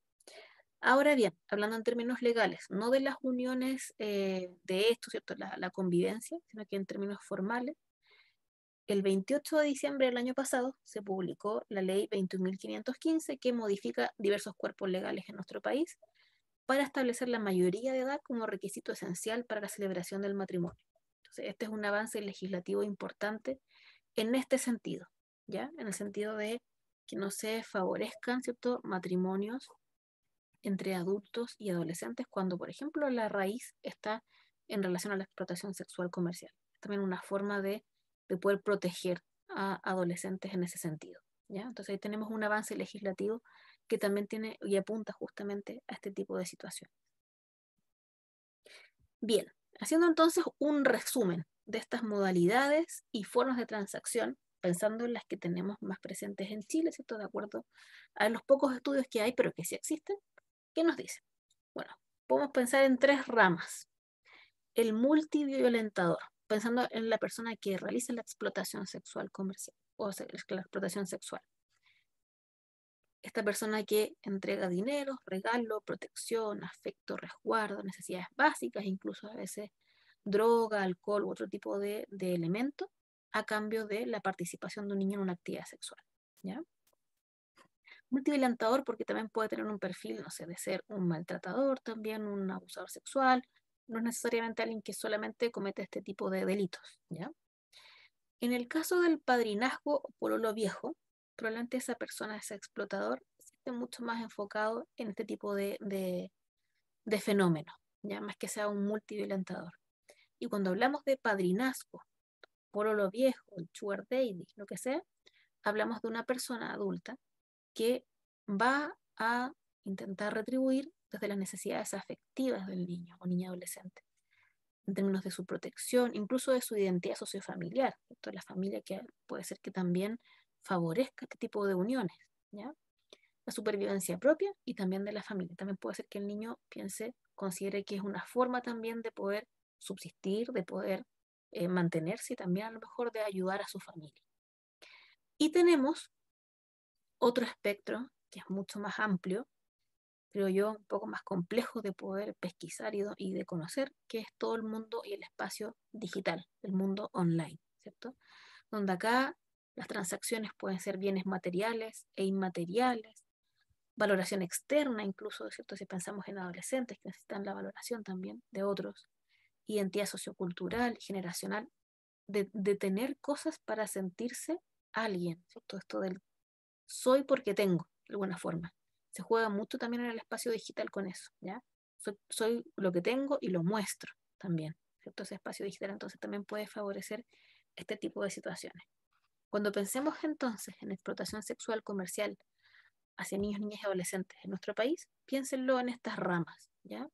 Ahora bien, hablando en términos legales, no de las uniones eh, de esto, ¿cierto? La, la, convivencia, sino que en términos formales, el 28 de diciembre del año pasado se publicó la ley 21.515 que modifica diversos cuerpos legales en nuestro país para establecer la mayoría de edad como requisito esencial para la celebración del matrimonio. Entonces, este es un avance legislativo importante en este sentido, ¿ya? En el sentido de que no se favorezcan, ¿cierto?, matrimonios entre adultos y adolescentes cuando, por ejemplo, la raíz está en relación a la explotación sexual comercial. También una forma de, poder proteger a adolescentes en ese sentido. ¿ya? Entonces ahí tenemos un avance legislativo que también tiene y apunta justamente a este tipo de situaciones. Bien, haciendo entonces un resumen de estas modalidades y formas de transacción, pensando en las que tenemos más presentes en Chile, ¿cierto? De acuerdo a los pocos estudios que hay, pero que sí existen, ¿Qué nos dice? Bueno, podemos pensar en tres ramas. El multiviolentador, pensando en la persona que realiza la explotación sexual comercial o la explotación sexual. Esta persona que entrega dinero, regalo, protección, afecto, resguardo, necesidades básicas, incluso a veces droga, alcohol u otro tipo de, de elemento, a cambio de la participación de un niño en una actividad sexual. ¿ya? multivilantador porque también puede tener un perfil, no sé, de ser un maltratador, también un abusador sexual, no necesariamente alguien que solamente comete este tipo de delitos, ¿ya? En el caso del padrinazgo o lo viejo, probablemente esa persona, ese explotador, esté mucho más enfocado en este tipo de, de, ya más que sea un multivilantador. Y cuando hablamos de padrinazgo, pololo viejo, el sugar daddy, lo que sea, hablamos de una persona adulta que va a intentar retribuir desde las necesidades afectivas del niño o niña adolescente, en términos de su protección, incluso de su identidad sociofamiliar, de la familia que puede ser que también favorezca este tipo de uniones, la supervivencia propia y también de la familia. También puede ser que el niño piense, considere que es una forma también de poder subsistir, de poder eh, mantenerse y también a lo mejor de ayudar a su familia. Y tenemos otro espectro que es mucho más amplio, creo yo, un poco más complejo de poder pesquisar y, de conocer, que es todo el mundo y el espacio digital, el mundo online, ¿cierto? Donde acá las transacciones pueden ser bienes materiales e inmateriales, valoración externa incluso, ¿cierto? Si pensamos en adolescentes que necesitan la valoración también de otros, identidad sociocultural, generacional, de, de tener cosas para sentirse alguien, ¿cierto? Esto del soy porque tengo, de alguna forma. Se juega mucho también en el espacio digital con eso, ¿ya? Soy, lo que tengo y lo muestro también, ¿cierto? Ese espacio digital entonces también puede favorecer este tipo de situaciones. Cuando pensemos entonces en explotación sexual comercial hacia niños, niñas y adolescentes en nuestro país, piénsenlo en estas ramas, ¿ya?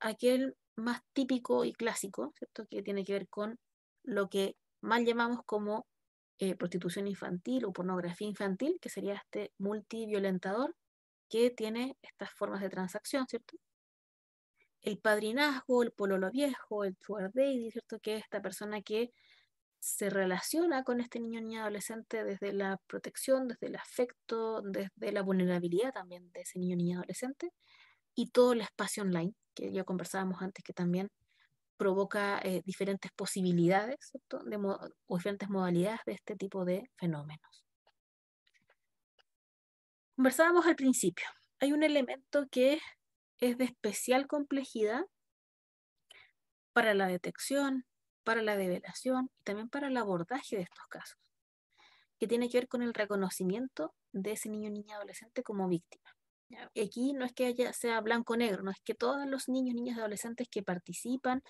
Aquel más típico y clásico, ¿cierto? Que tiene que ver con lo que mal llamamos como eh, prostitución infantil o pornografía infantil, que sería este multiviolentador que tiene estas formas de transacción, ¿cierto? El padrinazgo, el pololo viejo, el sugar ¿cierto? Que es esta persona que se relaciona con este niño, niña, adolescente desde la protección, desde el afecto, desde la vulnerabilidad también de ese niño, niña, adolescente, y todo el espacio online, que ya conversábamos antes que también provoca eh, diferentes posibilidades o diferentes modalidades de este tipo de fenómenos. Conversábamos al principio, hay un elemento que es de especial complejidad para la detección, para la develación y también para el abordaje de estos casos, que tiene que ver con el reconocimiento de ese niño, niña, adolescente como víctima. Aquí no es que haya, sea blanco o negro, no es que todos los niños, niñas y adolescentes que participan,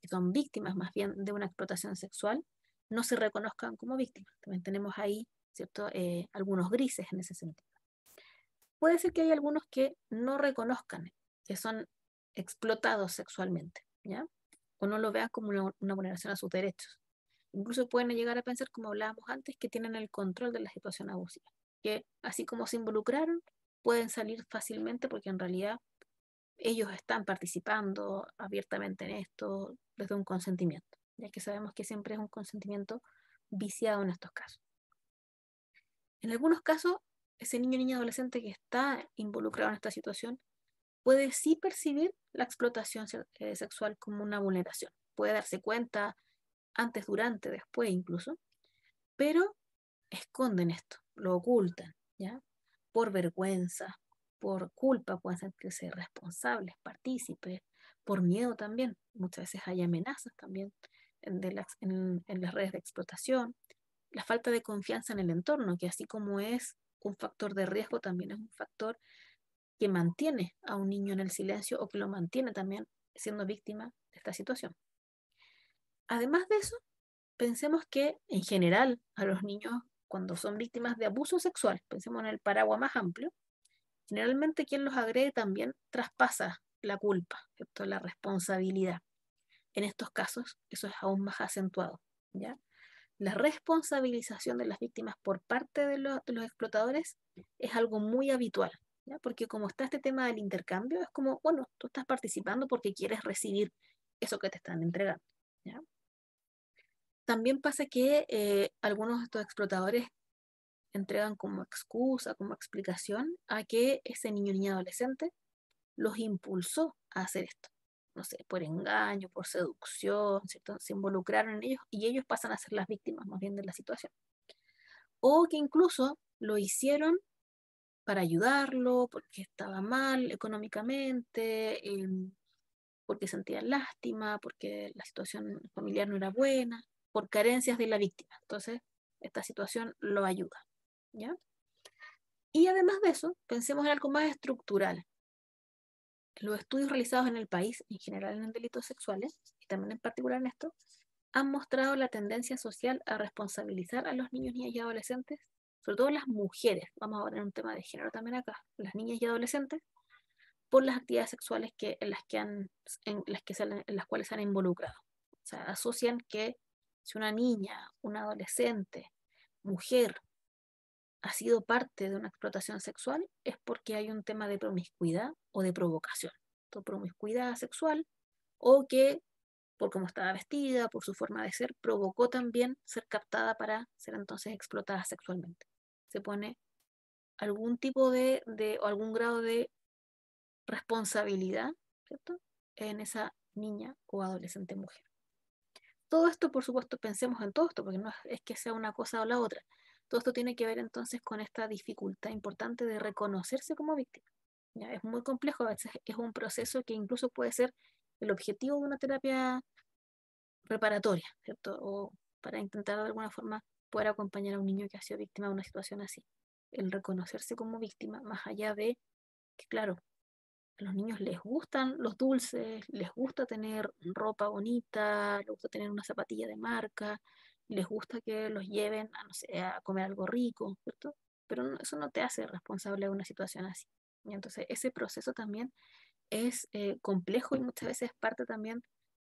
que son víctimas más bien de una explotación sexual, no se reconozcan como víctimas. También tenemos ahí ¿cierto? Eh, algunos grises en ese sentido. Puede ser que hay algunos que no reconozcan que son explotados sexualmente, ¿ya? O no lo vean como una, una vulneración a sus derechos. Incluso pueden llegar a pensar, como hablábamos antes, que tienen el control de la situación abusiva, que así como se involucraron, pueden salir fácilmente porque en realidad ellos están participando abiertamente en esto desde un consentimiento, ya que sabemos que siempre es un consentimiento viciado en estos casos. En algunos casos, ese niño o niña adolescente que está involucrado en esta situación puede sí percibir la explotación eh, sexual como una vulneración, puede darse cuenta antes, durante, después incluso, pero esconden esto, lo ocultan, ¿ya? por vergüenza, por culpa, pueden sentirse responsables, partícipes, por miedo también. Muchas veces hay amenazas también en, las redes de explotación. La falta de confianza en el entorno, que así como es un factor de riesgo, también es un factor que mantiene a un niño en el silencio o que lo mantiene también siendo víctima de esta situación. Además de eso, pensemos que en general a los niños cuando son víctimas de abuso sexual, pensemos en el paraguas más amplio, generalmente quien los agrede también traspasa la culpa, ¿cierto? la responsabilidad. En estos casos, eso es aún más acentuado. ¿ya? La responsabilización de las víctimas por parte de, los, explotadores es algo muy habitual, ¿ya? porque como está este tema del intercambio, es como, bueno, tú estás participando porque quieres recibir eso que te están entregando. ¿ya? también pasa que eh, algunos de estos explotadores entregan como excusa, como explicación a que ese niño niña adolescente los impulsó a hacer esto. No sé, por engaño, por seducción, ¿cierto? Se involucraron en ellos y ellos pasan a ser las víctimas más bien de la situación. O que incluso lo hicieron para ayudarlo, porque estaba mal económicamente, em, porque sentían lástima, porque la situación familiar no era buena, por carencias de la víctima. Entonces, esta situación lo ayuda. ¿ya? Y además de eso, pensemos en algo más estructural. Los estudios realizados en el país, en general en delitos sexuales, y también en particular en esto, han mostrado la tendencia social a responsabilizar a los niños, niñas y adolescentes, sobre todo las mujeres, vamos a poner un tema de género también acá, las niñas y adolescentes, por las actividades sexuales que, en, las que han, en, las que en las cuales se han involucrado. O sea, asocian que si una niña, una adolescente, mujer, ha sido parte de una explotación sexual, es porque hay un tema de promiscuidad o de provocación. promiscuidad sexual o que por cómo estaba vestida, por su forma de ser, provocó también ser captada para ser entonces explotada sexualmente. Se pone algún tipo de, de o algún grado de responsabilidad, ¿cierto? En esa niña o adolescente mujer todo esto, por supuesto, pensemos en todo esto, porque no es que sea una cosa o la otra. Todo esto tiene que ver entonces con esta dificultad importante de reconocerse como víctima. ¿ya? Es muy complejo, a veces es un proceso que incluso puede ser el objetivo de una terapia preparatoria, ¿cierto? O para intentar de alguna forma poder acompañar a un niño que ha sido víctima de una situación así. El reconocerse como víctima, más allá de que, claro, los niños les gustan los dulces, les gusta tener ropa bonita, les gusta tener una zapatilla de marca, les gusta que los lleven a, comer algo rico, ¿cierto? Pero eso no te hace responsable de una situación así. Y entonces ese proceso también es eh, complejo y muchas veces parte también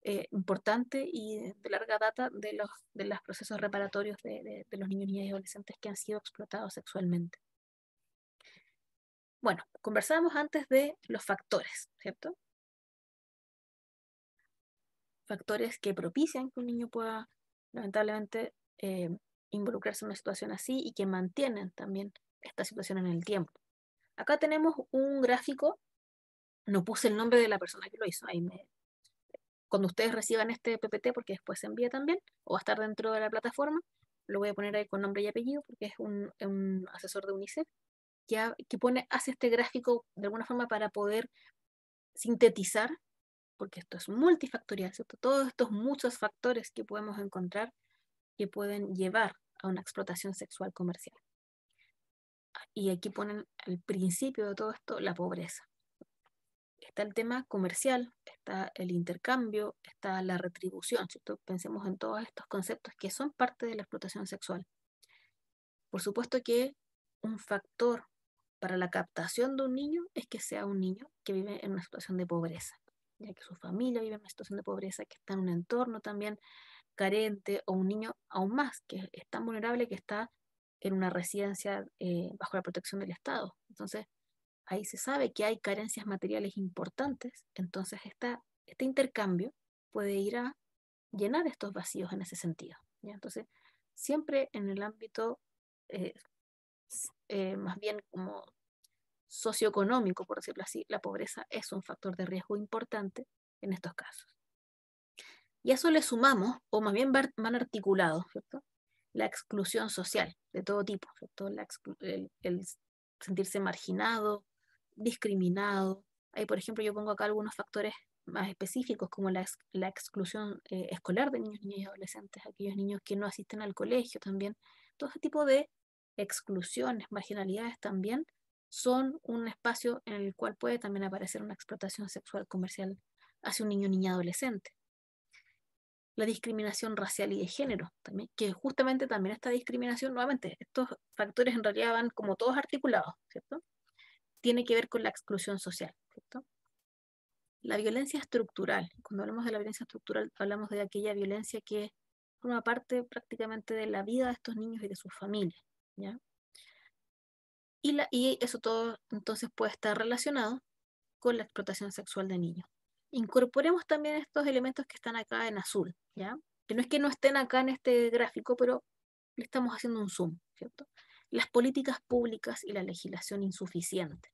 eh, importante y de larga data de los, de los procesos reparatorios de, los niños, niñas y adolescentes que han sido explotados sexualmente. Bueno, conversábamos antes de los factores, ¿cierto? Factores que propician que un niño pueda, lamentablemente, eh, involucrarse en una situación así y que mantienen también esta situación en el tiempo. Acá tenemos un gráfico, no puse el nombre de la persona que lo hizo, cuando ustedes reciban este PPT, porque después se envía también, o va a estar dentro de la plataforma, lo voy a poner ahí con nombre y apellido, porque es un asesor de UNICEF, que, pone, hace este gráfico de alguna forma para poder sintetizar, porque esto es multifactorial, ¿cierto? Todos estos muchos factores que podemos encontrar que pueden llevar a una explotación sexual comercial. Y aquí ponen al principio de todo esto la pobreza. Está el tema comercial, está el intercambio, está la retribución. ¿cierto? Pensemos en todos estos conceptos que son parte de la explotación sexual. Por supuesto que un factor para la captación de un niño es que sea un niño que vive en una situación de pobreza, ya que su familia vive en una situación de pobreza, que está en un entorno también carente, o un niño aún más, que es tan vulnerable que está en una residencia eh, bajo la protección del Estado. Entonces, ahí se sabe que hay carencias materiales importantes, entonces este intercambio puede ir a llenar estos vacíos en ese sentido. Entonces, siempre en el ámbito eh, eh, más bien como socioeconómico, por decirlo así, la pobreza es un factor de riesgo importante en estos casos. Y a eso le sumamos, o más bien van articulados, la exclusión social de todo tipo, el, sentirse marginado, discriminado. Ahí, por ejemplo, yo pongo acá algunos factores más específicos, como la, exclusión eh, escolar de niños, niñas y adolescentes, aquellos niños que no asisten al colegio también, todo ese tipo de exclusiones, marginalidades también, son un espacio en el cual puede también aparecer una explotación sexual comercial hacia un niño, niña, adolescente. La discriminación racial y de género, también, que justamente también esta discriminación, nuevamente, estos factores en realidad van como todos articulados, ¿cierto? Tiene que ver con la exclusión social, ¿cierto? La violencia estructural, cuando hablamos de la violencia estructural, hablamos de aquella violencia que forma parte prácticamente de la vida de estos niños y de sus familias y, eso todo entonces puede estar relacionado con la explotación sexual de niños. Incorporemos también estos elementos que están acá en azul, ¿ya? Que no es que no estén acá en este gráfico, pero le estamos haciendo un zoom, ¿cierto? Las políticas públicas y la legislación insuficiente,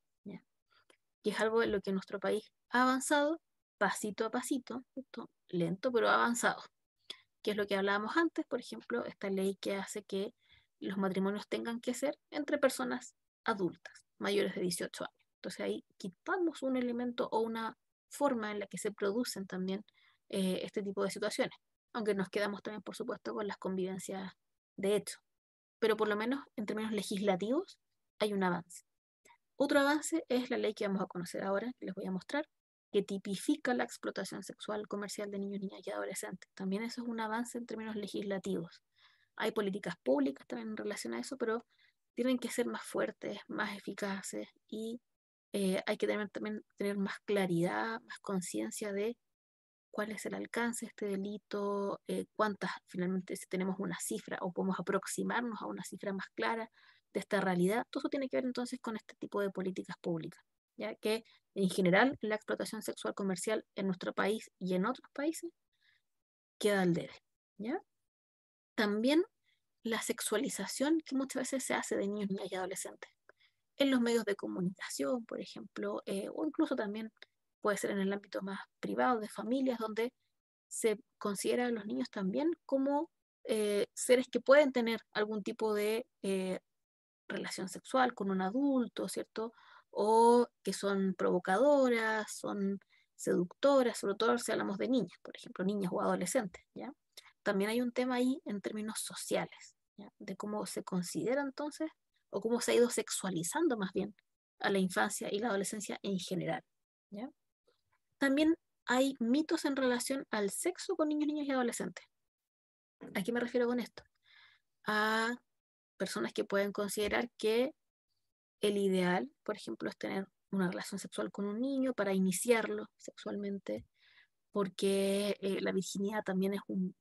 Que es algo de lo que nuestro país ha avanzado pasito a pasito, lento pero avanzado, que es lo que hablábamos antes, por ejemplo, esta ley que hace que los matrimonios tengan que ser entre personas adultas, mayores de 18 años. Entonces ahí quitamos un elemento o una forma en la que se producen también eh, este tipo de situaciones, aunque nos quedamos también, por supuesto, con las convivencias de hecho. Pero por lo menos en términos legislativos hay un avance. Otro avance es la ley que vamos a conocer ahora, que les voy a mostrar, que tipifica la explotación sexual comercial de niños, niñas y adolescentes. También eso es un avance en términos legislativos. Hay políticas públicas también en relación a eso, pero tienen que ser más fuertes, más eficaces y eh, hay que tener, también tener más claridad, más conciencia de cuál es el alcance de este delito, eh, cuántas, finalmente, si tenemos una cifra o podemos aproximarnos a una cifra más clara de esta realidad. Todo eso tiene que ver entonces con este tipo de políticas públicas, ya que en general la explotación sexual comercial en nuestro país y en otros países queda al debe. ¿ya? también la sexualización que muchas veces se hace de niños, niñas y adolescentes. En los medios de comunicación, por ejemplo, eh, o incluso también puede ser en el ámbito más privado, de familias, donde se considera a los niños también como eh, seres que pueden tener algún tipo de eh, relación sexual con un adulto, ¿cierto? O que son provocadoras, son seductoras, sobre todo si hablamos de niñas, por ejemplo, niñas o adolescentes, ¿ya? también hay un tema ahí en términos sociales, de cómo se considera entonces o cómo se ha ido sexualizando más bien a la infancia y la adolescencia en general. También hay mitos en relación al sexo con niños, niñas y adolescentes. ¿A qué me refiero con esto? A personas que pueden considerar que el ideal, por ejemplo, es tener una relación sexual con un niño para iniciarlo sexualmente, porque eh, la virginidad también es, un,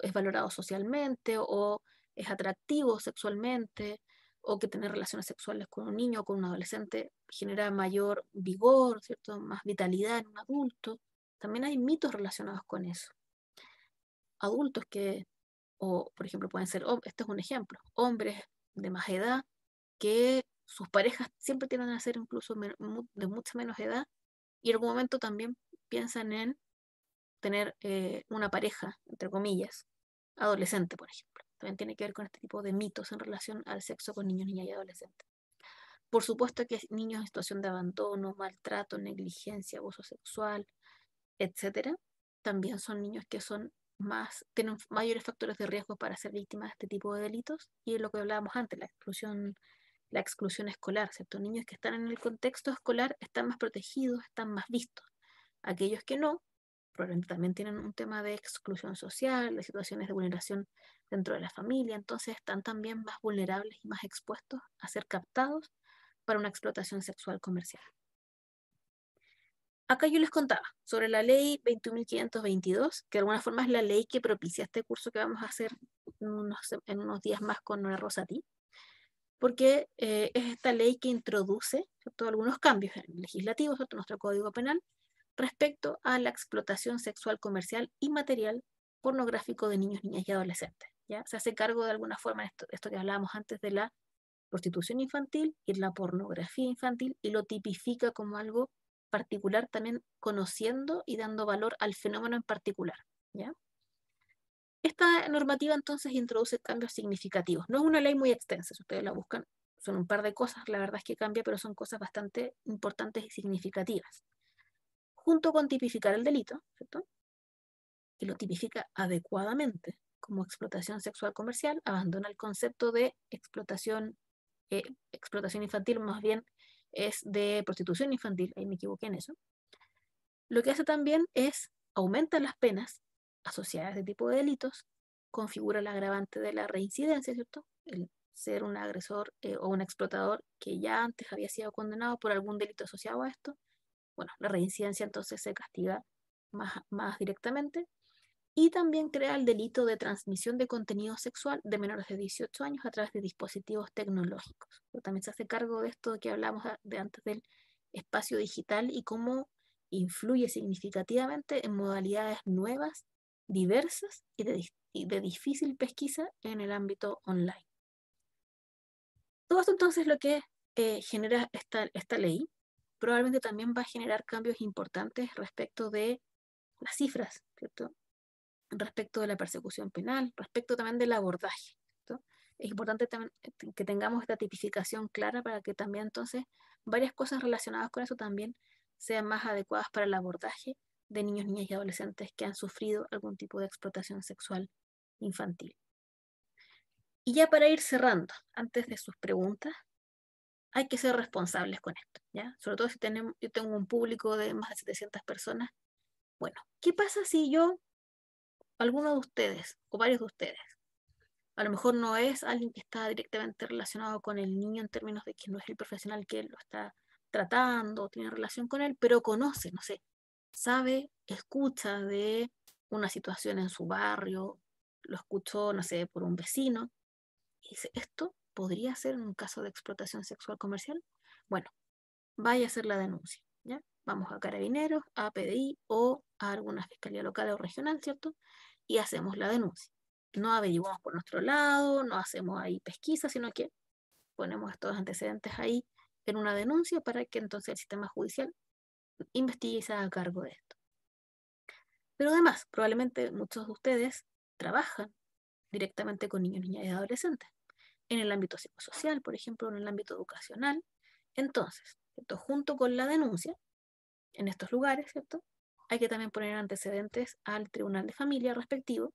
es valorado socialmente o es atractivo sexualmente o que tener relaciones sexuales con un niño o con un adolescente genera mayor vigor, ¿cierto? más vitalidad en un adulto. También hay mitos relacionados con eso. Adultos que, o por ejemplo, pueden ser, este es un ejemplo, hombres de más edad que sus parejas siempre tienden a ser incluso de mucha menos edad y en algún momento también piensan en tener eh, una pareja, entre comillas, adolescente, por ejemplo. También tiene que ver con este tipo de mitos en relación al sexo con niños, niñas y adolescentes. Por supuesto que niños en situación de abandono, maltrato, negligencia, abuso sexual, etcétera, también son niños que son más, tienen mayores factores de riesgo para ser víctimas de este tipo de delitos y es lo que hablábamos antes, la exclusión, la exclusión escolar, ¿cierto? Niños que están en el contexto escolar están más protegidos, están más vistos. Aquellos que no, probablemente también tienen un tema de exclusión social, de situaciones de vulneración dentro de la familia, entonces están también más vulnerables y más expuestos a ser captados para una explotación sexual comercial. Acá yo les contaba sobre la ley 21.522, que de alguna forma es la ley que propicia este curso que vamos a hacer en unos, días más con Nora Rosati, porque eh, es esta ley que introduce algunos cambios legislativos, en nuestro Código Penal, respecto a la explotación sexual comercial y material pornográfico de niños, niñas y adolescentes. ¿ya? Se hace cargo de alguna forma de esto que hablábamos antes de la prostitución infantil y la pornografía infantil y lo tipifica como algo particular también conociendo y dando valor al fenómeno en particular. ¿ya? Esta normativa entonces introduce cambios significativos. No es una ley muy extensa, si ustedes la buscan, son un par de cosas, la verdad es que cambia, pero son cosas bastante importantes y significativas junto con tipificar el delito, ¿cierto? que lo tipifica adecuadamente como explotación sexual comercial, abandona el concepto de explotación, eh, explotación infantil, más bien es de prostitución infantil, ahí me equivoqué en eso. Lo que hace también es aumenta las penas asociadas a este tipo de delitos, configura el agravante de la reincidencia, ¿cierto? El ser un agresor eh, o un explotador que ya antes había sido condenado por algún delito asociado a esto, bueno, la reincidencia entonces se castiga más, directamente. Y también crea el delito de transmisión de contenido sexual de menores de 18 años a través de dispositivos tecnológicos. también se hace cargo de esto que hablamos de antes del espacio digital y cómo influye significativamente en modalidades nuevas, diversas y de, difícil pesquisa en el ámbito online. Todo esto entonces es lo que eh, genera esta ley probablemente también va a generar cambios importantes respecto de las cifras, Respecto de la persecución penal, respecto también del abordaje. Es importante que tengamos esta tipificación clara para que también entonces varias cosas relacionadas con eso también sean más adecuadas para el abordaje de niños, niñas y adolescentes que han sufrido algún tipo de explotación sexual infantil. Y ya para ir cerrando, antes de sus preguntas, hay que ser responsables con esto, ¿ya? Sobre todo si tenemos, yo tengo un público de más de 700 personas. Bueno, ¿qué pasa si yo, alguno de ustedes o varios de ustedes, a lo mejor no es alguien que está directamente relacionado con el niño en términos de que no es el profesional que lo está tratando, tiene relación con él, pero conoce, no sé, sabe, escucha de una situación en su barrio, lo escuchó, no sé, por un vecino, y dice, esto podría ser un caso de explotación sexual comercial, bueno, vaya a hacer la denuncia, ¿ya? Vamos a carabineros, a PDI o a alguna fiscalía local o regional, ¿cierto? Y hacemos la denuncia. No averiguamos por nuestro lado, no hacemos ahí pesquisas, sino que ponemos estos antecedentes ahí en una denuncia para que entonces el sistema judicial investigue y se haga cargo de esto. Pero además, probablemente muchos de ustedes trabajan directamente con niños, niñas y adolescentes en el ámbito psicosocial, por ejemplo, en el ámbito educacional. Entonces, junto con la denuncia, en estos lugares, ¿cierto? Hay que también poner antecedentes al tribunal de familia respectivo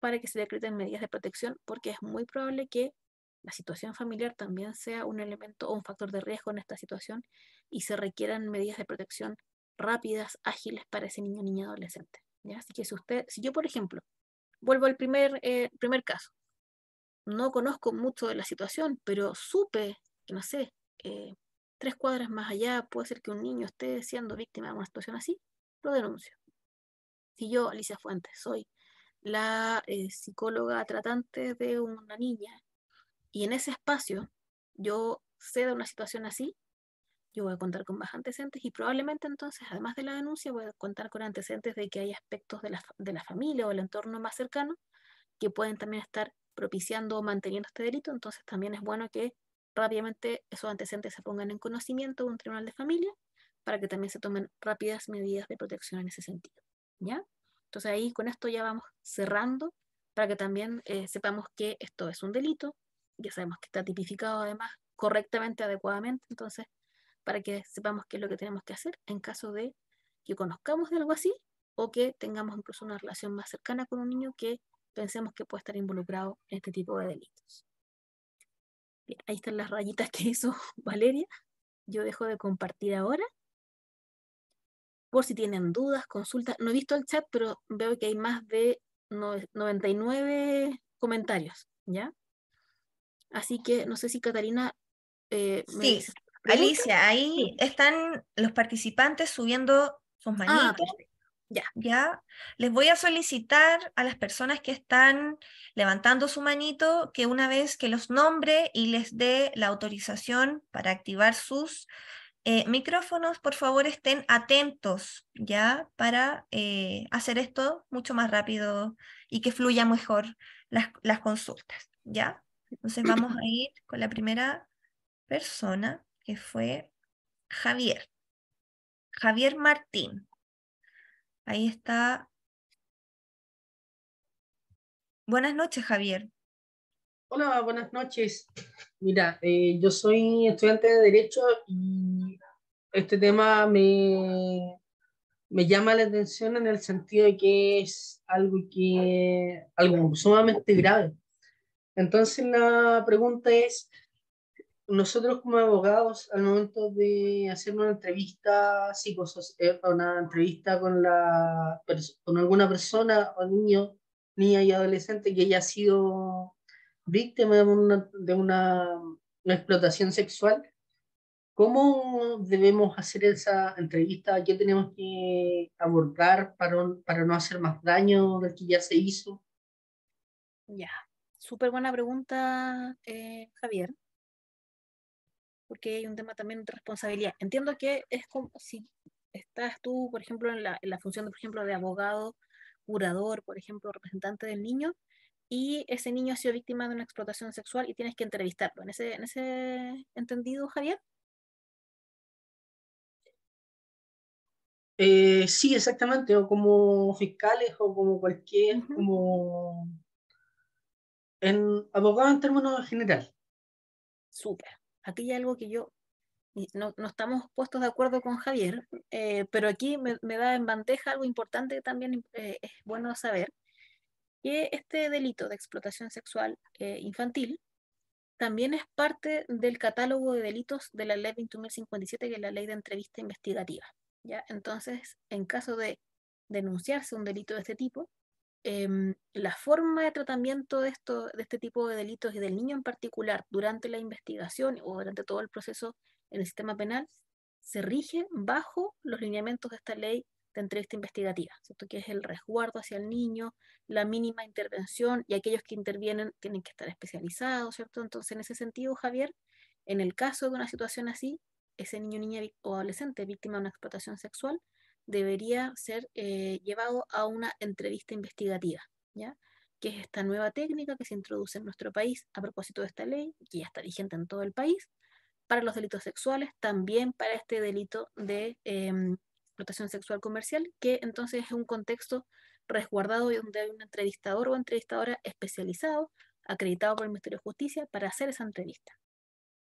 para que se decreten medidas de protección, porque es muy probable que la situación familiar también sea un elemento o un factor de riesgo en esta situación y se requieran medidas de protección rápidas, ágiles para ese niño niña adolescente. ¿ya? Así que si usted, si yo por ejemplo, vuelvo al primer, eh, primer caso, no conozco mucho de la situación, pero supe que, no sé, eh, tres cuadras más allá puede ser que un niño esté siendo víctima de una situación así, lo denuncio. Si yo, Alicia Fuentes, soy la eh, psicóloga tratante de una niña y en ese espacio yo sé de una situación así, yo voy a contar con más antecedentes y probablemente entonces, además de la denuncia, voy a contar con antecedentes de que hay aspectos de la, de la familia o el entorno más cercano que pueden también estar propiciando o manteniendo este delito, entonces también es bueno que rápidamente esos antecedentes se pongan en conocimiento de un tribunal de familia para que también se tomen rápidas medidas de protección en ese sentido. ¿ya? Entonces ahí con esto ya vamos cerrando para que también eh, sepamos que esto es un delito, ya sabemos que está tipificado además correctamente, adecuadamente, entonces para que sepamos qué es lo que tenemos que hacer en caso de que conozcamos de algo así o que tengamos incluso una relación más cercana con un niño que pensemos que puede estar involucrado en este tipo de delitos. ahí están las rayitas que hizo (laughs) Valeria. Yo dejo de compartir ahora. Por si tienen dudas, consultas. No he visto el chat, pero veo que hay más de 99 comentarios, ¿ya? Así que no sé si Catalina... Eh, sí, Alicia, ahí están los participantes subiendo sus ah, manitos. Ya. Les voy a solicitar a las personas que están levantando su manito que una vez que los nombre y les dé la autorización para activar sus eh, micrófonos, por favor estén atentos, ¿ya? Para eh, hacer esto mucho más rápido y que fluya mejor las, las consultas, ¿ya? Entonces vamos a ir con la primera persona que fue Javier. Javier Martín. Ahí está. Buenas noches, Javier. Hola, buenas noches. Mira, eh, yo soy estudiante de Derecho y este tema me, me llama la atención en el sentido de que es algo que algo sumamente grave. Entonces la pregunta es, nosotros como abogados, al momento de hacer una entrevista psicosocial, eh, una entrevista con, la, con alguna persona o niño, niña y adolescente que haya sido víctima de una, explotación sexual, ¿cómo debemos hacer esa entrevista? ¿Qué tenemos que abordar para, para no hacer más daño del que ya se hizo? Ya, súper buena pregunta, eh, Javier porque hay un tema también de responsabilidad. Entiendo que es como si estás tú, por ejemplo, en la, función, de, por ejemplo, de abogado, curador, por ejemplo, representante del niño, y ese niño ha sido víctima de una explotación sexual y tienes que entrevistarlo. ¿En ese, en ese entendido, Javier? Eh, sí, exactamente, o como fiscales o como cualquier, como en abogado en términos general. Súper aquí hay algo que yo, no, no estamos puestos de acuerdo con Javier, eh, pero aquí me, me, da en bandeja algo importante que también eh, es bueno saber, que este delito de explotación sexual eh, infantil también es parte del catálogo de delitos de la ley 21.057, que es la ley de entrevista investigativa. ¿ya? Entonces, en caso de denunciarse un delito de este tipo, eh, la forma de tratamiento de, este tipo de delitos y del niño en particular durante la investigación o durante todo el proceso en el sistema penal se rige bajo los lineamientos de esta ley de entrevista investigativa, ¿cierto? que es el resguardo hacia el niño, la mínima intervención y aquellos que intervienen tienen que estar especializados, ¿cierto? Entonces, en ese sentido, Javier, en el caso de una situación así, ese niño, niña o adolescente víctima de una explotación sexual debería ser eh, llevado a una entrevista investigativa, ¿ya? que es esta nueva técnica que se introduce en nuestro país a propósito de esta ley, que ya está vigente en todo el país, para los delitos sexuales, también para este delito de em, explotación sexual comercial, que entonces es un contexto resguardado y donde hay un entrevistador o entrevistadora especializado, acreditado por el Ministerio de Justicia, para hacer esa entrevista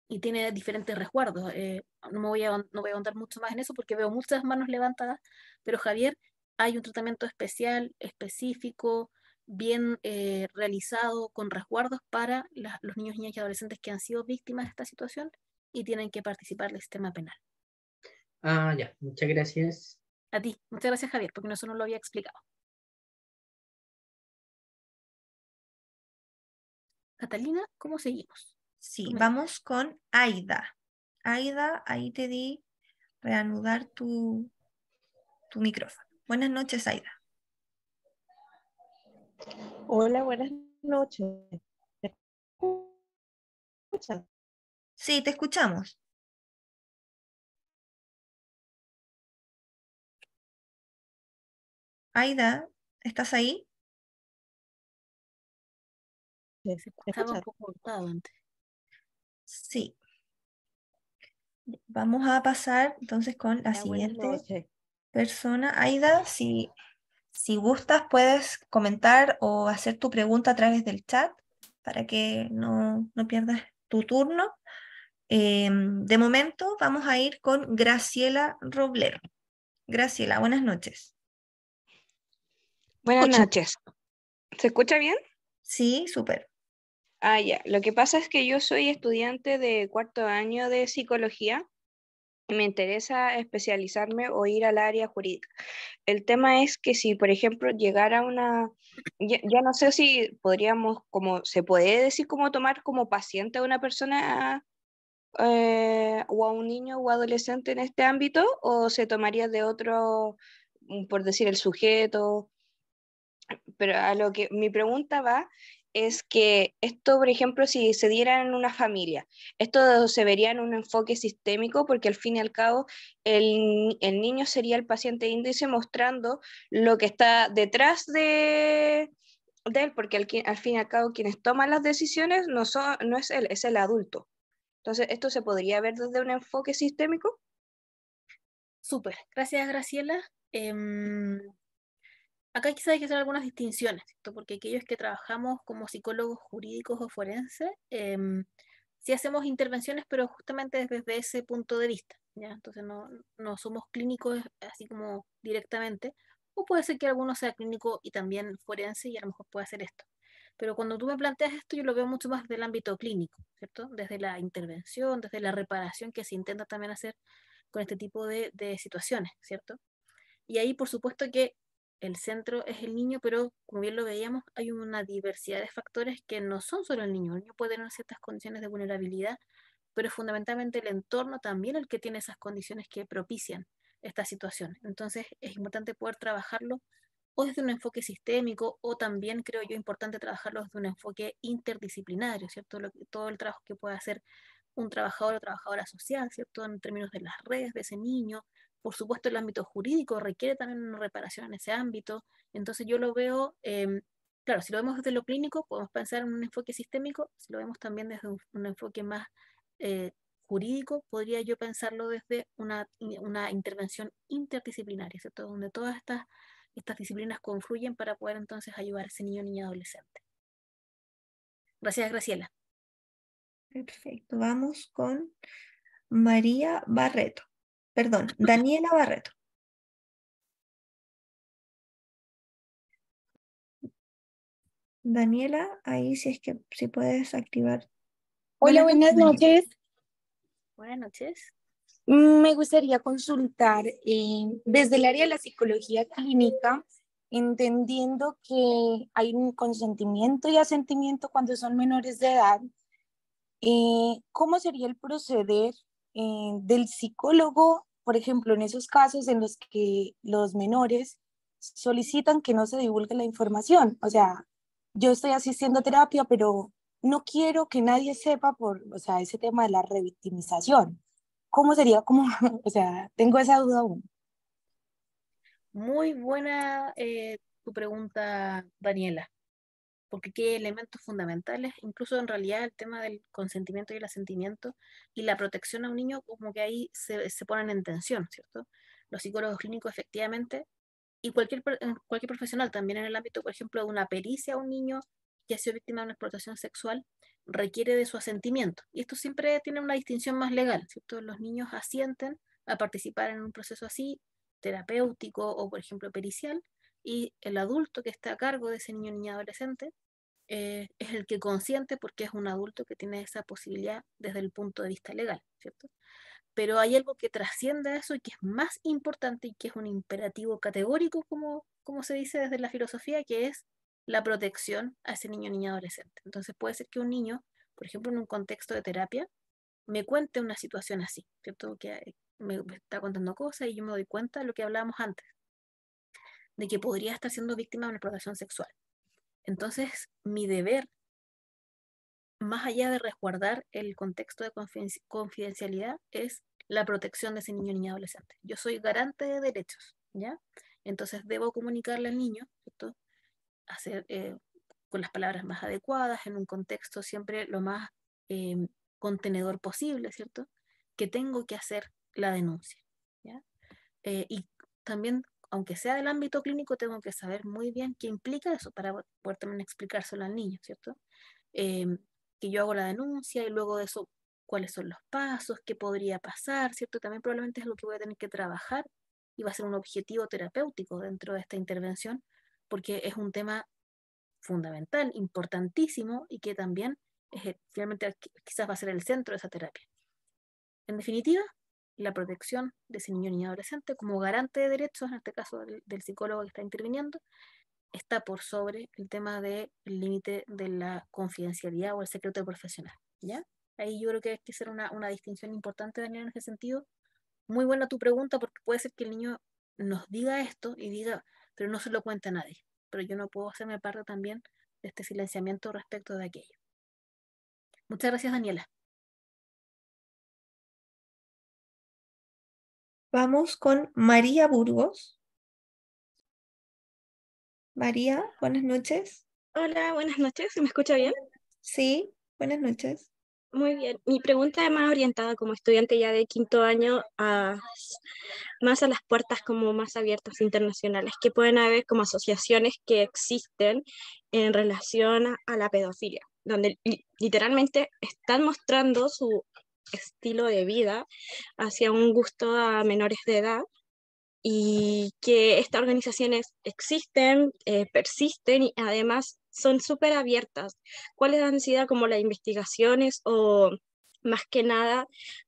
y tiene diferentes resguardos. Eh, no, me voy a, no voy a contar mucho más en eso porque veo muchas manos levantadas, pero Javier, hay un tratamiento especial, específico, bien eh, realizado, con resguardos para los niños, niñas y adolescentes que han sido víctimas de esta situación y tienen que participar del sistema penal. Ah, ya, muchas gracias. A ti, muchas gracias Javier, porque eso no lo había explicado. Catalina, ¿cómo seguimos? Sí, vamos con Aida. Aida, ahí te di reanudar tu, micrófono. Buenas noches, Aida. Hola, buenas noches. Sí, te escuchamos. Aida, ¿estás ahí? estaba un poco antes. Sí. Vamos a pasar entonces con la, siguiente persona. Aida, si, gustas, puedes comentar o hacer tu pregunta a través del chat para que no, pierdas tu turno. Em, de momento vamos a ir con Graciela Roblero. Graciela, buenas noches. Buenas noches. ¿Se escucha bien? Sí, súper. Ah, ya. Lo que pasa es que yo soy estudiante de cuarto año de psicología y me interesa especializarme o ir al área jurídica. El tema es que si, por ejemplo, llegara una, ya, no sé si podríamos, como se puede decir, como tomar como paciente a una persona eh, o a un niño o adolescente en este ámbito o se tomaría de otro, mm, por decir, el sujeto. Pero a lo que mi pregunta va es que esto, por ejemplo, si se diera en una familia, esto se vería en un enfoque sistémico porque al fin y al cabo el, niño sería el paciente índice mostrando lo que está detrás de, de él, porque al, fin y al cabo quienes toman las decisiones no, no es él, es el adulto. Entonces, ¿esto se podría ver desde un enfoque sistémico? Súper, gracias Graciela. Em, Acá quizás hay que hacer algunas distinciones, ¿cierto? porque aquellos que trabajamos como psicólogos jurídicos o forenses, em, sí hacemos intervenciones, pero justamente desde ese punto de vista. ¿ya? Entonces no, no somos clínicos así como directamente, o puede ser que alguno sea clínico y también forense y a lo mejor puede hacer esto. Pero cuando tú me planteas esto, yo lo veo mucho más desde el ámbito clínico, ¿cierto? Desde la intervención, desde la reparación que se intenta también hacer con este tipo de, de situaciones, ¿cierto? Y ahí, por supuesto, que el centro es el niño, pero como bien lo veíamos, hay una diversidad de factores que no son solo el niño. El niño puede tener ciertas condiciones de vulnerabilidad, pero fundamentalmente el entorno también el que tiene esas condiciones que propician esta situación. Entonces es importante poder trabajarlo o desde un enfoque sistémico o también creo yo importante trabajarlo desde un enfoque interdisciplinario, ¿cierto? todo el trabajo que puede hacer un trabajador o trabajadora social, ¿cierto? En términos de las redes de ese niño, por supuesto, el ámbito jurídico requiere también una reparación en ese ámbito. Entonces yo lo veo, em, claro, si lo vemos desde lo clínico, podemos pensar en un enfoque sistémico, si lo vemos también desde un, enfoque más eh, jurídico, podría yo pensarlo desde una, intervención interdisciplinaria, ¿cierto? Donde todas estas, estas disciplinas confluyen para poder entonces ayudar a ese niño, niña, adolescente. Gracias, Graciela. Perfecto, vamos con María Barreto. Perdón, Daniela Barreto. Daniela, ahí si es que si puedes activar. Hola, buenas, noches. Buenas noches. Me gustaría consultar eh, desde el área de la psicología clínica, entendiendo que hay un consentimiento y asentimiento cuando son menores de edad, eh, ¿cómo sería el proceder eh, del psicólogo, por ejemplo, en esos casos en los que los menores solicitan que no se divulgue la información. O sea, yo estoy asistiendo a terapia, pero no quiero que nadie sepa por, o sea, ese tema de la revictimización. ¿Cómo sería? (laughs) o sea, tengo esa duda aún. Muy buena eh, tu pregunta, Daniela porque qué elementos fundamentales, incluso en realidad el tema del consentimiento y el asentimiento y la protección a un niño, como que ahí se, ponen en tensión, ¿cierto? Los psicólogos clínicos efectivamente, y cualquier, eh, cualquier profesional también en el ámbito, por ejemplo, de una pericia a un niño que ha sido víctima de una explotación sexual, requiere de su asentimiento. Y esto siempre tiene una distinción más legal, ¿cierto? Los niños asienten a participar en un proceso así, terapéutico o, por ejemplo, pericial, y el adulto que está a cargo de ese niño niña adolescente eh, es el que consiente porque es un adulto que tiene esa posibilidad desde el punto de vista legal, ¿cierto? Pero hay algo que trasciende eso y que es más importante y que es un imperativo categórico, como, se dice desde la filosofía, que es la protección a ese niño niña adolescente. Entonces puede ser que un niño, por ejemplo, en un contexto de terapia, me cuente una situación así, ¿cierto? Que eh, me está contando cosas y yo me doy cuenta de lo que hablábamos antes, de que podría estar siendo víctima de una explotación sexual. Entonces, mi deber, más allá de resguardar el contexto de confidencialidad, es la protección de ese niño, niña, adolescente. Yo soy garante de derechos, ¿ya? Entonces, debo comunicarle al niño, ¿cierto? Hacer, eh, con las palabras más adecuadas, en un contexto siempre lo más em, contenedor posible, ¿cierto? Que tengo que hacer la denuncia, ¿ya? Eh, y también aunque sea del ámbito clínico, tengo que saber muy bien qué implica eso para poder también explicárselo al niño, ¿cierto? Em, que yo hago la denuncia y luego de eso, cuáles son los pasos, qué podría pasar, ¿cierto? También probablemente es lo que voy a tener que trabajar y va a ser un objetivo terapéutico dentro de esta intervención, porque es un tema fundamental, importantísimo y que también eh, finalmente quizás va a ser el centro de esa terapia. En definitiva, la protección de ese niño y niña adolescente como garante de derechos, en este caso del, psicólogo que está interviniendo, está por sobre el tema del límite de la confidencialidad o el secreto profesional. ¿ya? Ahí yo creo que hay que hacer una, distinción importante, Daniel, en ese sentido. Muy buena tu pregunta, porque puede ser que el niño nos diga esto y diga, pero no se lo cuenta a nadie. Pero yo no puedo hacerme parte también de este silenciamiento respecto de aquello. Muchas gracias, Daniela. Vamos con María Burgos. María, buenas noches. Hola, buenas noches. ¿Me escucha bien? Sí, buenas noches. Muy bien. Mi pregunta es más orientada como estudiante ya de quinto año a más a las puertas como más abiertas internacionales que pueden haber como asociaciones que existen en relación a la pedofilia, donde literalmente están mostrando su estilo de vida hacia un gusto a menores de edad y que estas organizaciones existen, eh, persisten y además son súper abiertas. ¿Cuáles han sido como las investigaciones o más que nada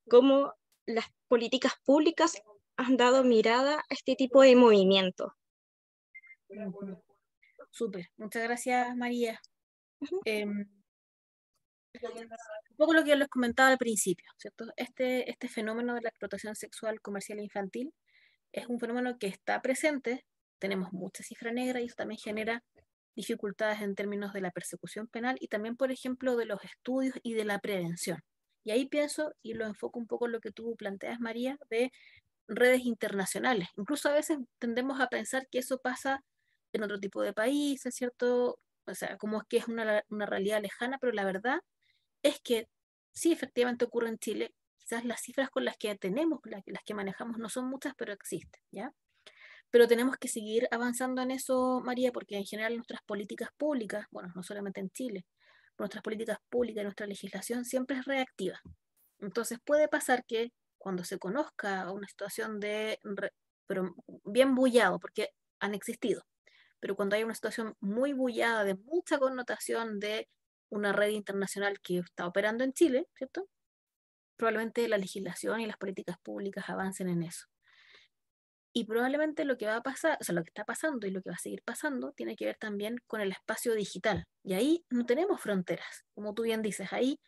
cómo las políticas públicas han dado mirada a este tipo de movimiento? Súper, muchas gracias María un poco lo que yo les comentaba al principio, ¿cierto? Este, este fenómeno de la explotación sexual comercial infantil es un fenómeno que está presente, tenemos mucha cifra negra y eso también genera dificultades en términos de la persecución penal y también, por ejemplo, de los estudios y de la prevención. Y ahí pienso y lo enfoco un poco en lo que tú planteas, María, de redes internacionales. Incluso a veces tendemos a pensar que eso pasa en otro tipo de países, ¿cierto? O sea, como es que es una, una realidad lejana, pero la verdad es que sí, efectivamente ocurre en Chile, quizás las cifras con las que tenemos, las, que manejamos, no son muchas, pero existen, ¿ya? Pero tenemos que seguir avanzando en eso, María, porque en general nuestras políticas públicas, bueno, no solamente en Chile, nuestras políticas públicas, nuestra legislación siempre es reactiva. Entonces puede pasar que cuando se conozca una situación de, pero bien bullado, porque han existido, pero cuando hay una situación muy bullada, de mucha connotación de una red internacional que está operando en Chile, ¿cierto? Probablemente la legislación y las políticas públicas avancen en eso. Y probablemente lo que va a pasar, o sea, lo que está pasando y lo que va a seguir pasando tiene que ver también con el espacio digital. Y ahí no tenemos fronteras, como tú bien dices, ahí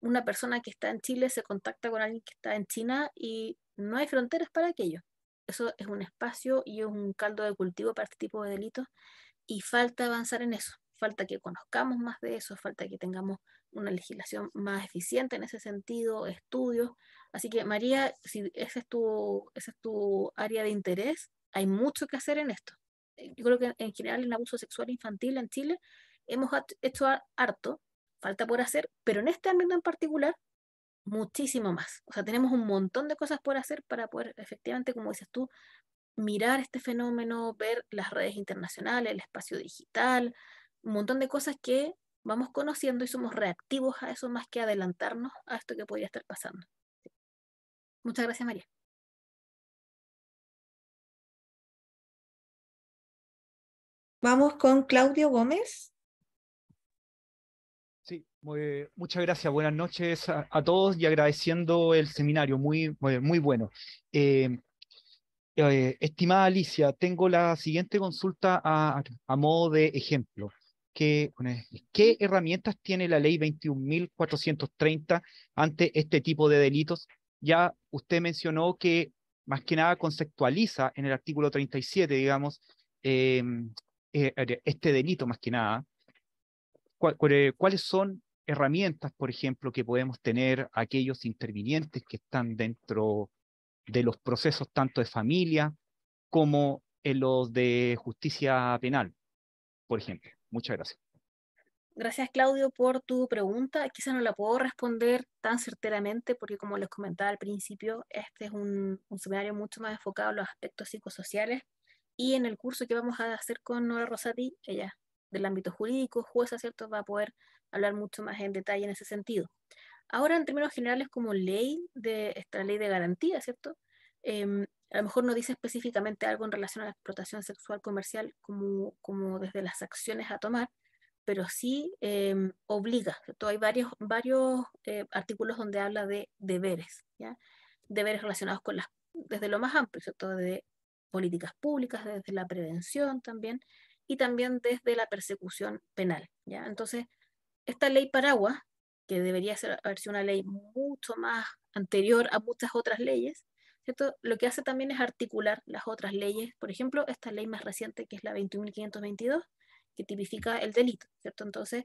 una persona que está en Chile se contacta con alguien que está en China y no hay fronteras para aquello. Eso es un espacio y es un caldo de cultivo para este tipo de delitos y falta avanzar en eso falta que conozcamos más de eso, falta que tengamos una legislación más eficiente en ese sentido, estudios. Así que María, si esa es tu, es tu área de interés, hay mucho que hacer en esto. Yo creo que en general el abuso sexual infantil en Chile hemos hecho harto, falta por hacer, pero en este ámbito en particular, muchísimo más. O sea, tenemos un montón de cosas por hacer para poder efectivamente, como dices tú, mirar este fenómeno, ver las redes internacionales, el espacio digital, un montón de cosas que vamos conociendo y somos reactivos a eso más que adelantarnos a esto que podría estar pasando. Muchas gracias, María. Vamos con Claudio Gómez. Sí, muchas gracias. Buenas noches a, todos y agradeciendo el seminario, muy, muy, bueno. Eh, eh, estimada Alicia, tengo la siguiente consulta a modo de ejemplo. ¿Qué, herramientas tiene la ley 21.430 ante este tipo de delitos? Ya usted mencionó que más que nada conceptualiza en el artículo 37, digamos, em, eh, este delito más que nada. Eh, ¿Cuáles son herramientas, por ejemplo, que podemos tener aquellos intervinientes que están dentro de los procesos tanto de familia como en los de justicia penal, por ejemplo? Muchas gracias. Gracias, Claudio, por tu pregunta. Quizá no la puedo responder tan certeramente porque, como les comentaba al principio, este es un, seminario mucho más enfocado en los aspectos psicosociales y en el curso que vamos a hacer con Nora Rosati, ella del ámbito jurídico, jueza, ¿cierto?, va a poder hablar mucho más en detalle en ese sentido. Ahora, en términos generales, como ley de esta ley de garantía, ¿cierto? Em, a lo mejor no dice específicamente algo en relación a la explotación sexual comercial como, como desde las acciones a tomar, pero sí em, obliga. Entonces, hay varios, varios eh, artículos donde habla de deberes, ¿ya? deberes relacionados con las, desde lo más amplio, ¿cierto? de políticas públicas, desde la prevención también, y también desde la persecución penal. ¿ya? Entonces, esta ley paraguas, que debería ser, haber sido una ley mucho más anterior a muchas otras leyes, lo que hace también es articular las otras leyes, por ejemplo, esta ley más reciente que es la 21.522, que tipifica el delito, ¿cierto? Entonces,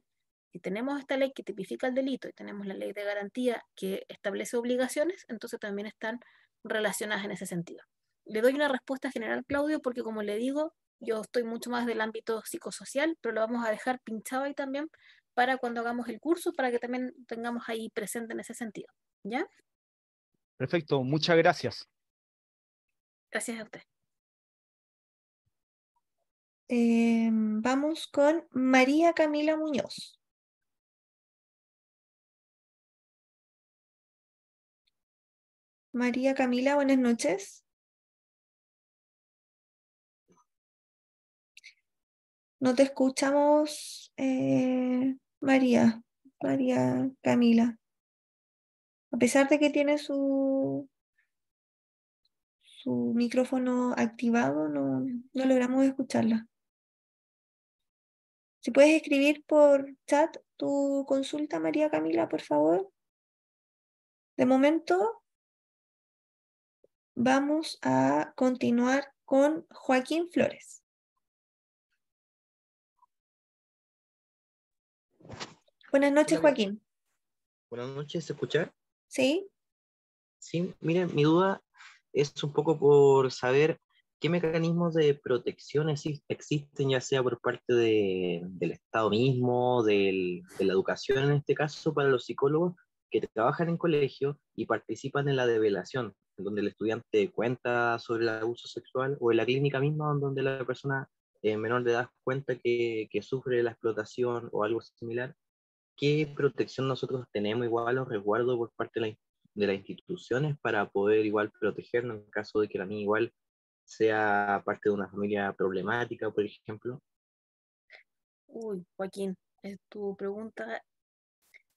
si tenemos esta ley que tipifica el delito y tenemos la ley de garantía que establece obligaciones, entonces también están relacionadas en ese sentido. Le doy una respuesta general, Claudio, porque como le digo, yo estoy mucho más del ámbito psicosocial, pero lo vamos a dejar pinchado ahí también para cuando hagamos el curso, para que también tengamos ahí presente en ese sentido, ¿ya? Perfecto, muchas gracias. Gracias a usted. Em, vamos con María Camila Muñoz. María Camila, buenas noches. No te escuchamos, eh, María, María Camila a pesar de que tiene su, su micrófono activado, no, no logramos escucharla. Si puedes escribir por chat tu consulta, María Camila, por favor. De momento, vamos a continuar con Joaquín Flores. Buenas noches, Joaquín. Buenas noches, ¿se escucha? ¿Sí? Sí, miren, mi duda es un poco por saber qué mecanismos de protección existen, ya sea por parte del Estado mismo, de la educación en este caso, para los psicólogos que trabajan en colegio y participan en la develación, donde el estudiante cuenta sobre el abuso sexual, o en la clínica misma, donde la persona eh, menor de edad cuenta que sufre la explotación o algo similar qué protección nosotros tenemos igual o resguardo por parte de, las instituciones para poder igual protegernos en caso de que la niña igual sea parte de una familia problemática, por ejemplo? Uy, Joaquín, tu pregunta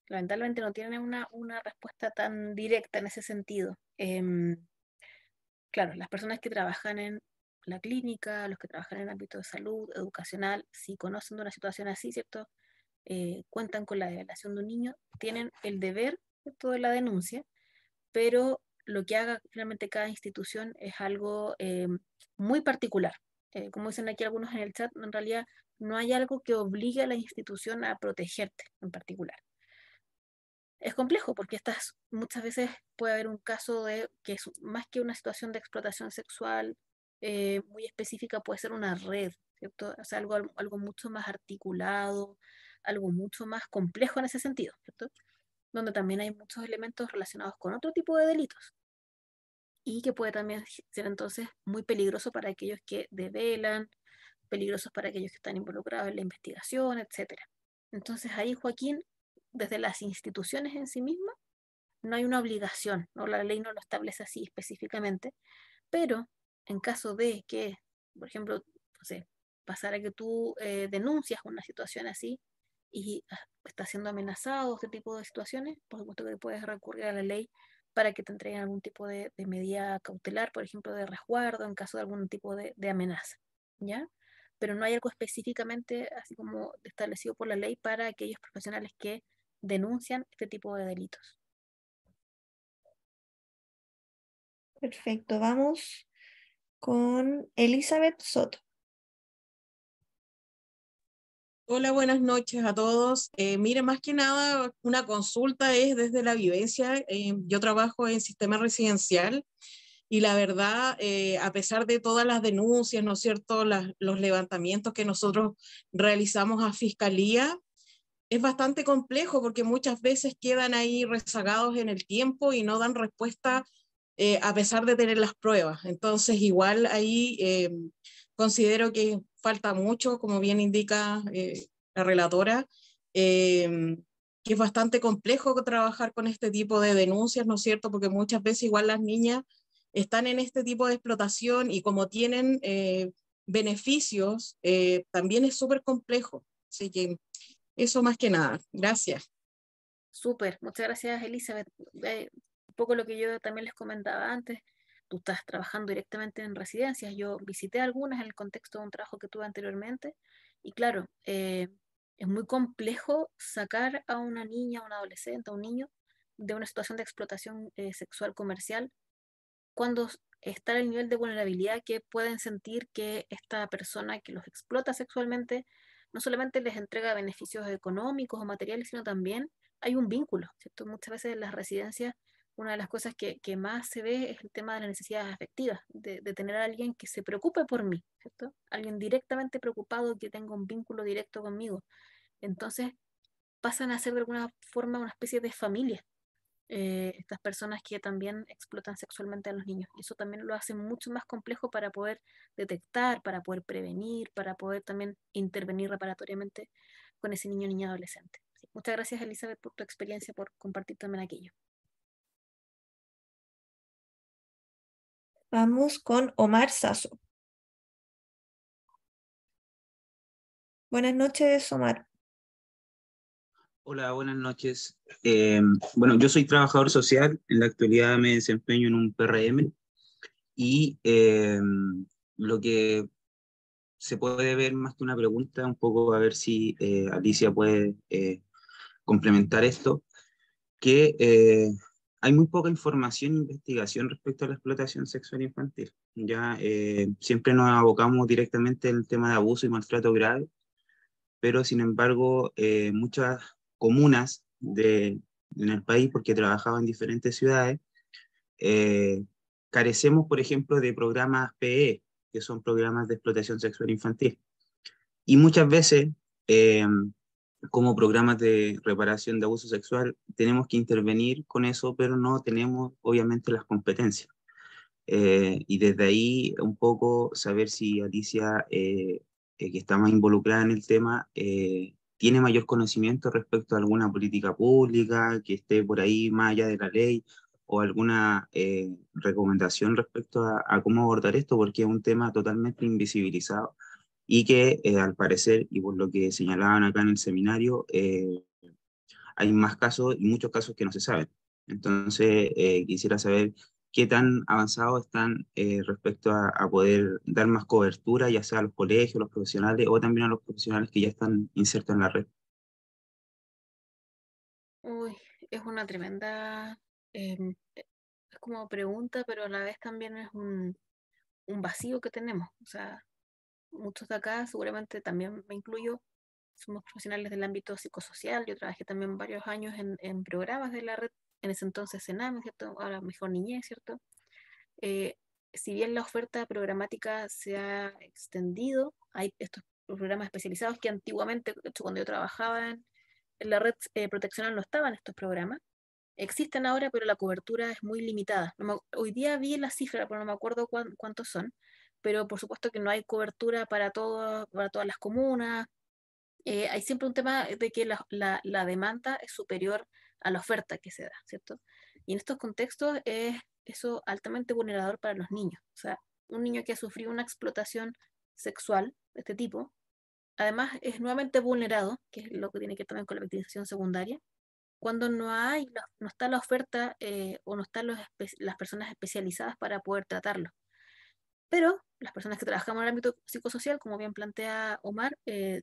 lamentablemente no tiene una, respuesta tan directa en ese sentido. Em, claro, las personas que trabajan en la clínica, los que trabajan en el ámbito de salud, educacional, si conocen de una situación así, ¿cierto? Eh, cuentan con la develación de un niño, tienen el deber de la denuncia, pero lo que haga finalmente cada institución es algo eh, muy particular. Eh, como dicen aquí algunos en el chat, en realidad no hay algo que obligue a la institución a protegerte en particular. Es complejo porque estas, muchas veces puede haber un caso de que es más que una situación de explotación sexual muy específica, puede ser una red, ¿cierto? algo, algo mucho más articulado, algo mucho más complejo en ese sentido, Donde también hay muchos elementos relacionados con otro tipo de delitos y que puede también ser entonces muy peligroso para aquellos que develan, peligrosos para aquellos que están involucrados en la investigación, etc. Entonces ahí, Joaquín, desde las instituciones en sí mismas, no hay una obligación, ¿no? la ley no lo establece así específicamente, pero en caso de que, por ejemplo, no sé, pasara que tú eh, denuncias una situación así, y ah, está siendo amenazado, este tipo de situaciones, por supuesto que puedes recurrir a la ley para que te entreguen algún tipo de, medida cautelar, por ejemplo, de resguardo en caso de algún tipo de, amenaza, ¿ya? Pero no hay algo específicamente así como establecido por la ley para aquellos profesionales que denuncian este tipo de delitos. Perfecto, vamos con Elizabeth Soto. Hola, buenas noches a todos. Miren, eh, mire, más que nada, una consulta es desde la vivencia. Eh, yo trabajo en sistema residencial y la verdad, eh, a pesar de todas las denuncias, ¿no es cierto?, los levantamientos que nosotros realizamos a fiscalía, es bastante complejo porque muchas veces quedan ahí rezagados en el tiempo y no dan respuesta a pesar de tener las pruebas. Entonces, igual ahí considero que falta mucho, como bien indica eh, la relatora, em, que es bastante complejo trabajar con este tipo de denuncias, ¿no es cierto? Porque muchas veces igual las niñas están en este tipo de explotación y como tienen eh, beneficios, eh, también es súper complejo. Así que eso más que nada. Gracias. Súper, muchas gracias Elizabeth. un poco lo que yo también les comentaba antes, tú estás trabajando directamente en residencias. Yo visité algunas en el contexto de un trabajo que tuve anteriormente y claro, eh, es muy complejo sacar a una niña, a un adolescente, a un niño de una situación de explotación eh, sexual comercial cuando está el nivel de vulnerabilidad que pueden sentir que esta persona que los explota sexualmente no solamente les entrega beneficios económicos o materiales, sino también hay un vínculo, ¿cierto? Muchas veces las residencias una de las cosas que, más se ve es el tema de las necesidades afectivas, de, tener a alguien que se preocupe por mí, ¿cierto? Alguien directamente preocupado que tenga un vínculo directo conmigo. Entonces pasan a ser de alguna forma una especie de familia. Eh, estas personas que también explotan sexualmente a los niños. Y eso también lo hace mucho más complejo para poder detectar, para poder prevenir, para poder también intervenir reparatoriamente con ese niño, niña, adolescente. Muchas gracias, Elizabeth, por tu experiencia, por compartir también aquello. Vamos con Omar Sasso. Buenas noches, Omar. Hola, buenas noches. Em, bueno, yo soy trabajador social. En la actualidad me desempeño en un PRM y em, lo que se puede ver más que una pregunta, un poco a ver si eh, Alicia puede eh, complementar esto, que eh, hay muy poca información e investigación respecto a la explotación sexual infantil. Ya eh, siempre nos abocamos directamente al tema de abuso y maltrato grave, pero sin embargo eh, muchas comunas de, en el país, porque trabajaba en diferentes ciudades, eh, carecemos, por ejemplo, de programas PE, que son programas de explotación sexual infantil. Y muchas veces como programas de reparación de abuso sexual, tenemos que intervenir con eso, pero no tenemos obviamente las competencias. Eh, y desde ahí un poco saber si Alicia, eh, eh, que está más involucrada en el tema, tiene mayor conocimiento respecto a alguna política pública que esté por ahí más allá de la ley o alguna recomendación respecto a cómo abordar esto, porque es un tema totalmente invisibilizado y que eh, al parecer, y por lo que señalaban acá en el seminario, eh, hay más casos y muchos casos que no se saben. Entonces, eh, quisiera saber qué tan avanzados están respecto a, poder dar más cobertura, ya sea a los colegios, los profesionales o también a los profesionales que ya están insertos en la red. Uy, es una tremenda, em, es como pregunta, pero a la vez también es un, un vacío que tenemos. O sea, muchos de acá, seguramente también me incluyo, somos profesionales del ámbito psicosocial. Yo trabajé también varios años en, programas de la red, en ese entonces CENAM, ¿cierto? Ahora Mejor Niñez, ¿cierto? Eh, si bien la oferta programática se ha extendido, hay estos programas especializados que antiguamente, cuando yo trabajaba en, la red eh, proteccional no estaban estos programas. Existen ahora, pero la cobertura es muy limitada. hoy día vi la cifra, pero no me acuerdo cuántos son, pero por supuesto que no hay cobertura para, para todas las comunas. Eh, hay siempre un tema de que la, demanda es superior a la oferta que se da, ¿cierto? Y en estos contextos es eso altamente vulnerador para los niños. O sea, un niño que ha sufrido una explotación sexual de este tipo, además es nuevamente vulnerado, que es lo que tiene que ver también con la victimización secundaria, cuando no hay, no está la oferta eh, o no están las personas especializadas para poder tratarlo. Pero las personas que trabajamos en el ámbito psicosocial, como bien plantea Omar, eh,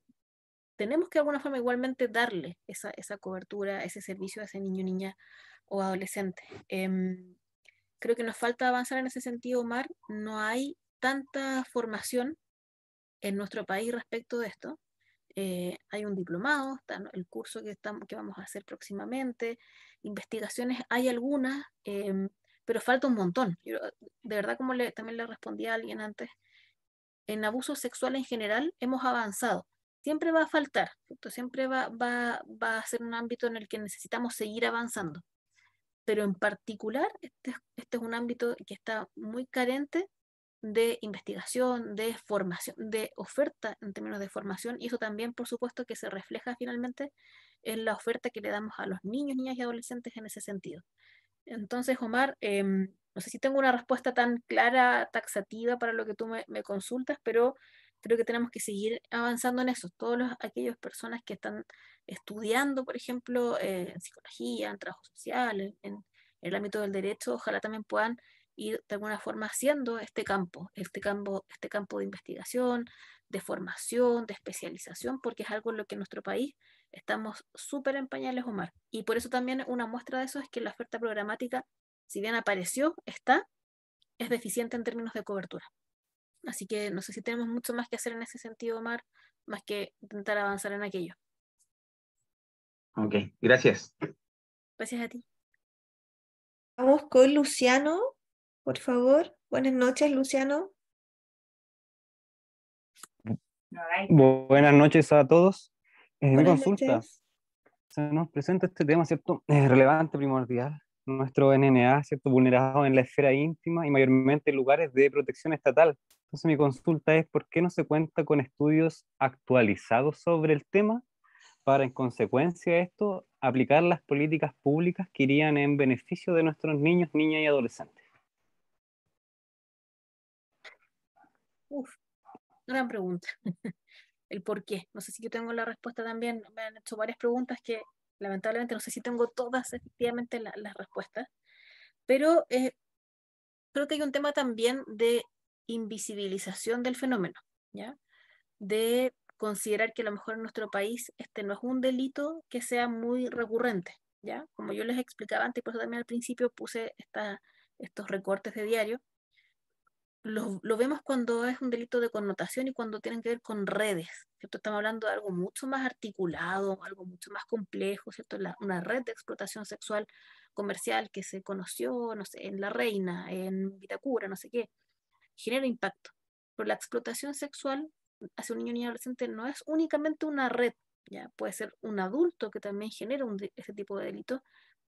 tenemos que de alguna forma igualmente darle esa, cobertura, ese servicio a ese niño, niña o adolescente. Em, creo que nos falta avanzar en ese sentido, Omar. No hay tanta formación en nuestro país respecto de esto. Eh, hay un diplomado, está el curso que, estamos, que vamos a hacer próximamente, investigaciones hay algunas, em, pero falta un montón. de verdad, como también le respondí a alguien antes, en abuso sexual en general hemos avanzado. Siempre va a faltar, siempre va, va, a ser un ámbito en el que necesitamos seguir avanzando. Pero en particular, este, este es un ámbito que está muy carente de investigación, de formación, de oferta en términos de formación, y eso también, por supuesto, que se refleja finalmente en la oferta que le damos a los niños, niñas y adolescentes en ese sentido. Entonces, Omar, em, no sé si tengo una respuesta tan clara, taxativa para lo que tú me, consultas, pero creo que tenemos que seguir avanzando en eso. Todas aquellas personas que están estudiando, por ejemplo, eh, en psicología, en trabajo social, en, el ámbito del derecho, ojalá también puedan ir de alguna forma haciendo este campo, este campo, este campo de investigación, de formación, de especialización, porque es algo en lo que nuestro país Estamos súper en pañales, Omar. Y por eso también una muestra de eso es que la oferta programática, si bien apareció, está, es deficiente en términos de cobertura. Así que no sé si tenemos mucho más que hacer en ese sentido, Omar, más que intentar avanzar en aquello. Ok, gracias. Gracias a ti. Vamos con Luciano, por favor. Buenas noches, Luciano. Buenas noches a todos mi eh, consulta se nos presenta este tema, ¿cierto? Es relevante, primordial. Nuestro NNA, ¿cierto? Vulnerado en la esfera íntima y mayormente en lugares de protección estatal. Entonces mi consulta es, ¿por qué no se cuenta con estudios actualizados sobre el tema para, en consecuencia de esto, aplicar las políticas públicas que irían en beneficio de nuestros niños, niñas y adolescentes? Uf, gran pregunta. (laughs) el por qué. No sé si yo tengo la respuesta también. Me han hecho varias preguntas que lamentablemente no sé si tengo todas efectivamente las respuestas. Pero eh, creo que hay un tema también de invisibilización del fenómeno, ¿ya? De considerar que a lo mejor en nuestro país este no es un delito que sea muy recurrente, ¿ya? Como yo les explicaba antes, por eso también al principio puse esta, estos recortes de diario, lo, vemos cuando es un delito de connotación y cuando tienen que ver con redes, Estamos hablando de algo mucho más articulado, algo mucho más complejo, ¿cierto? una red de explotación sexual comercial que se conoció, no sé, en La Reina, en Vitacura, no sé qué, genera impacto. Pero la explotación sexual hacia un niño y niña adolescente no es únicamente una red, ya puede ser un adulto que también genera ese tipo de delito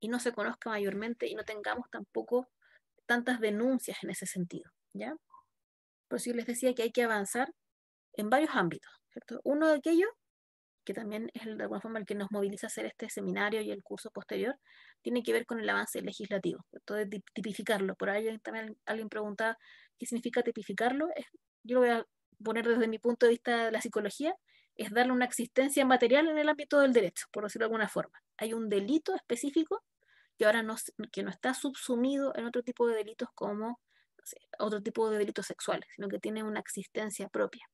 y no se conozca mayormente y no tengamos tampoco tantas denuncias en ese sentido. ¿ya? Por si les decía que hay que avanzar en varios ámbitos, ¿cierto? Uno de aquellos, que también es de alguna forma el que nos moviliza a hacer este seminario y el curso posterior, tiene que ver con el avance legislativo, entonces tipificarlo. Por ahí también alguien preguntaba qué significa tipificarlo. yo lo voy a poner desde mi punto de vista de la psicología, es darle una existencia material en el ámbito del derecho, por decirlo de alguna forma. Hay un delito específico que ahora que no está subsumido en otro tipo de delitos como otro tipo de delitos sexuales, sino que tiene una existencia propia.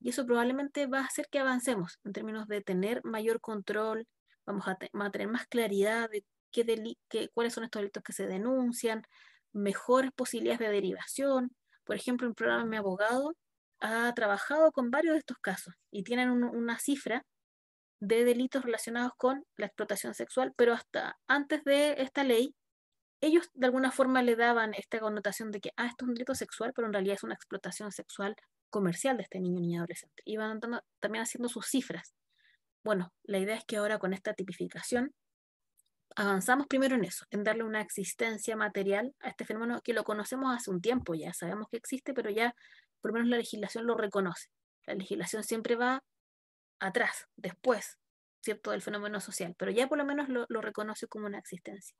Y eso probablemente va a hacer que avancemos en términos de tener mayor control, vamos a, tener más claridad de qué cuáles son estos delitos que se denuncian, mejores posibilidades de derivación. Por ejemplo, un programa Mi Abogado ha trabajado con varios de estos casos y tienen una cifra de delitos relacionados con la explotación sexual, pero hasta antes de esta ley ellos de alguna forma le daban esta connotación de que, ah, esto es un delito sexual, pero en realidad es una explotación sexual comercial de este niño y niña adolescente. Y van también haciendo sus cifras. Bueno, la idea es que ahora con esta tipificación avanzamos primero en eso, en darle una existencia material a este fenómeno que lo conocemos hace un tiempo ya, sabemos que existe, pero ya por lo menos la legislación lo reconoce. La legislación siempre va atrás, después, ¿cierto?, del fenómeno social, pero ya por lo menos lo reconoce como una existencia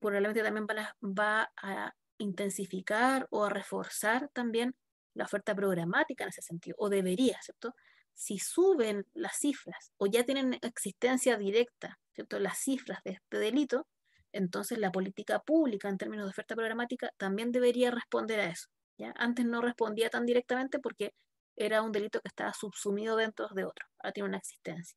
probablemente también va, a intensificar o a reforzar también la oferta programática en ese sentido, o debería, ¿cierto? Si suben las cifras o ya tienen existencia directa, ¿cierto? Las cifras de este delito, entonces la política pública en términos de oferta programática también debería responder a eso. ¿ya? Antes no respondía tan directamente porque era un delito que estaba subsumido dentro de otro, ahora tiene una existencia.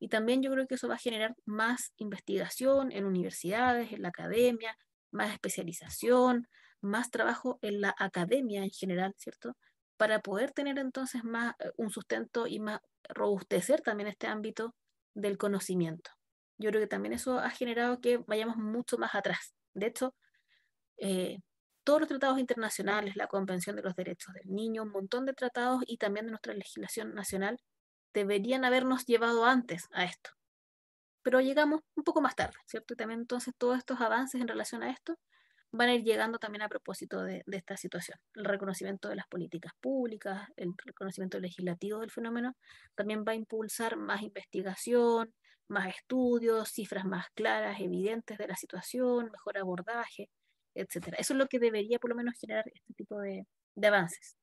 Y también yo creo que eso va a generar más investigación en universidades, en la academia, más especialización, más trabajo en la academia en general, ¿cierto? Para poder tener entonces más eh, un sustento y más robustecer también este ámbito del conocimiento. Yo creo que también eso ha generado que vayamos mucho más atrás. De hecho, eh, todos los tratados internacionales, la Convención de los Derechos del Niño, un montón de tratados y también de nuestra legislación nacional deberían habernos llevado antes a esto. Pero llegamos un poco más tarde, ¿cierto? Y también entonces todos estos avances en relación a esto van a ir llegando también a propósito de, esta situación. El reconocimiento de las políticas públicas, el reconocimiento legislativo del fenómeno, también va a impulsar más investigación, más estudios, cifras más claras, evidentes de la situación, mejor abordaje, etcétera. Eso es lo que debería por lo menos generar este tipo de avances.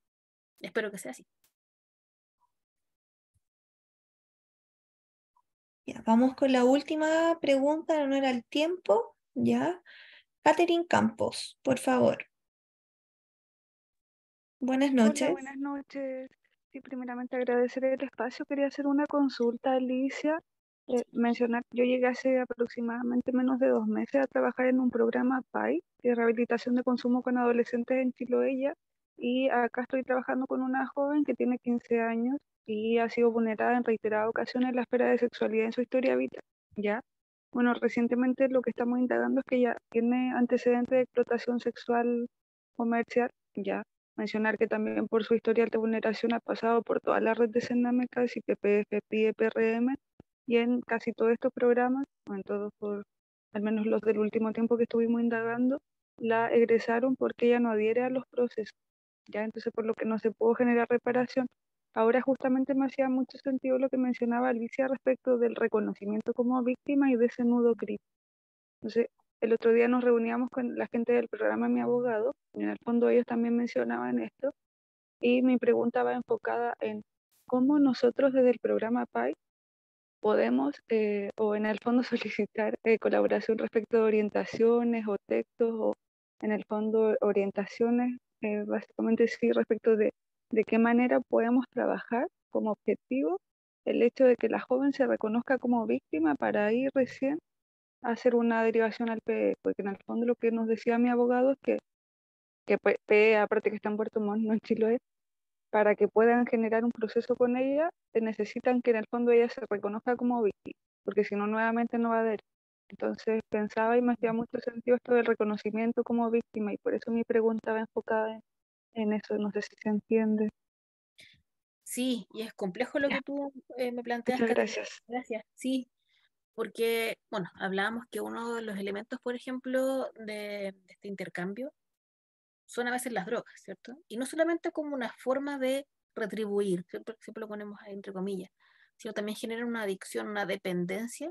Espero que sea así. vamos con la última pregunta no era el tiempo. Ya. Catherine Campos, por favor. Buenas noches. buenas noches. Sí, primeramente agradecer el espacio. Quería hacer una consulta, Alicia. Eh, mencionar, yo llegué hace aproximadamente menos de dos meses a trabajar en un programa PAI de rehabilitación de consumo con adolescentes en Chiloella. y acá estoy trabajando con una joven que tiene 15 años y ha sido vulnerada en reiteradas ocasiones la esfera de sexualidad en su historia vital, ¿ya? Bueno, recientemente lo que estamos indagando es que ya tiene antecedentes de explotación sexual comercial, ya. Mencionar que también por su historial de vulneración ha pasado por toda la red de Cernamecas, IPPF, PIE, PRM, y en casi todos estos programas, o en todos por al menos los del último tiempo que estuvimos indagando, la egresaron porque ella no adhiere a los procesos, ya. Entonces, por lo que no se pudo generar reparación, Ahora justamente me hacía mucho sentido lo que mencionaba Alicia respecto del reconocimiento como víctima y de ese nudo crítico. Entonces, el otro día nos reuníamos con la gente del programa Mi Abogado, y en el fondo ellos también mencionaban esto, y mi pregunta va enfocada en cómo nosotros desde el programa PAI podemos eh, o en el fondo (laughs) solicitar eh, colaboración respecto de orientaciones o textos o en el fondo orientaciones, eh, básicamente sí, respecto de de qué manera podemos trabajar como objetivo el hecho de que la joven se reconozca como víctima para ir recién a hacer una derivación al PE, porque en el fondo lo que nos decía mi abogado es que, que PE, e, aparte que está en Puerto Montt, no en Chiloé, para que puedan generar un proceso con ella, eh, necesitan que en el fondo ella se reconozca como víctima, porque si no, nuevamente no va a haber. Entonces pensaba y me hacía mucho sentido esto del reconocimiento como víctima, y por eso mi pregunta va enfocada en en eso, no sé si se entiende. Sí, y es complejo lo que tú eh, me planteas. gracias. Gracias, sí, porque, bueno, hablábamos que uno de los elementos, por ejemplo, de, este intercambio son a veces las drogas, ¿cierto? Y no solamente como una forma de retribuir, por siempre lo ponemos ahí entre comillas, sino también genera una adicción, una dependencia,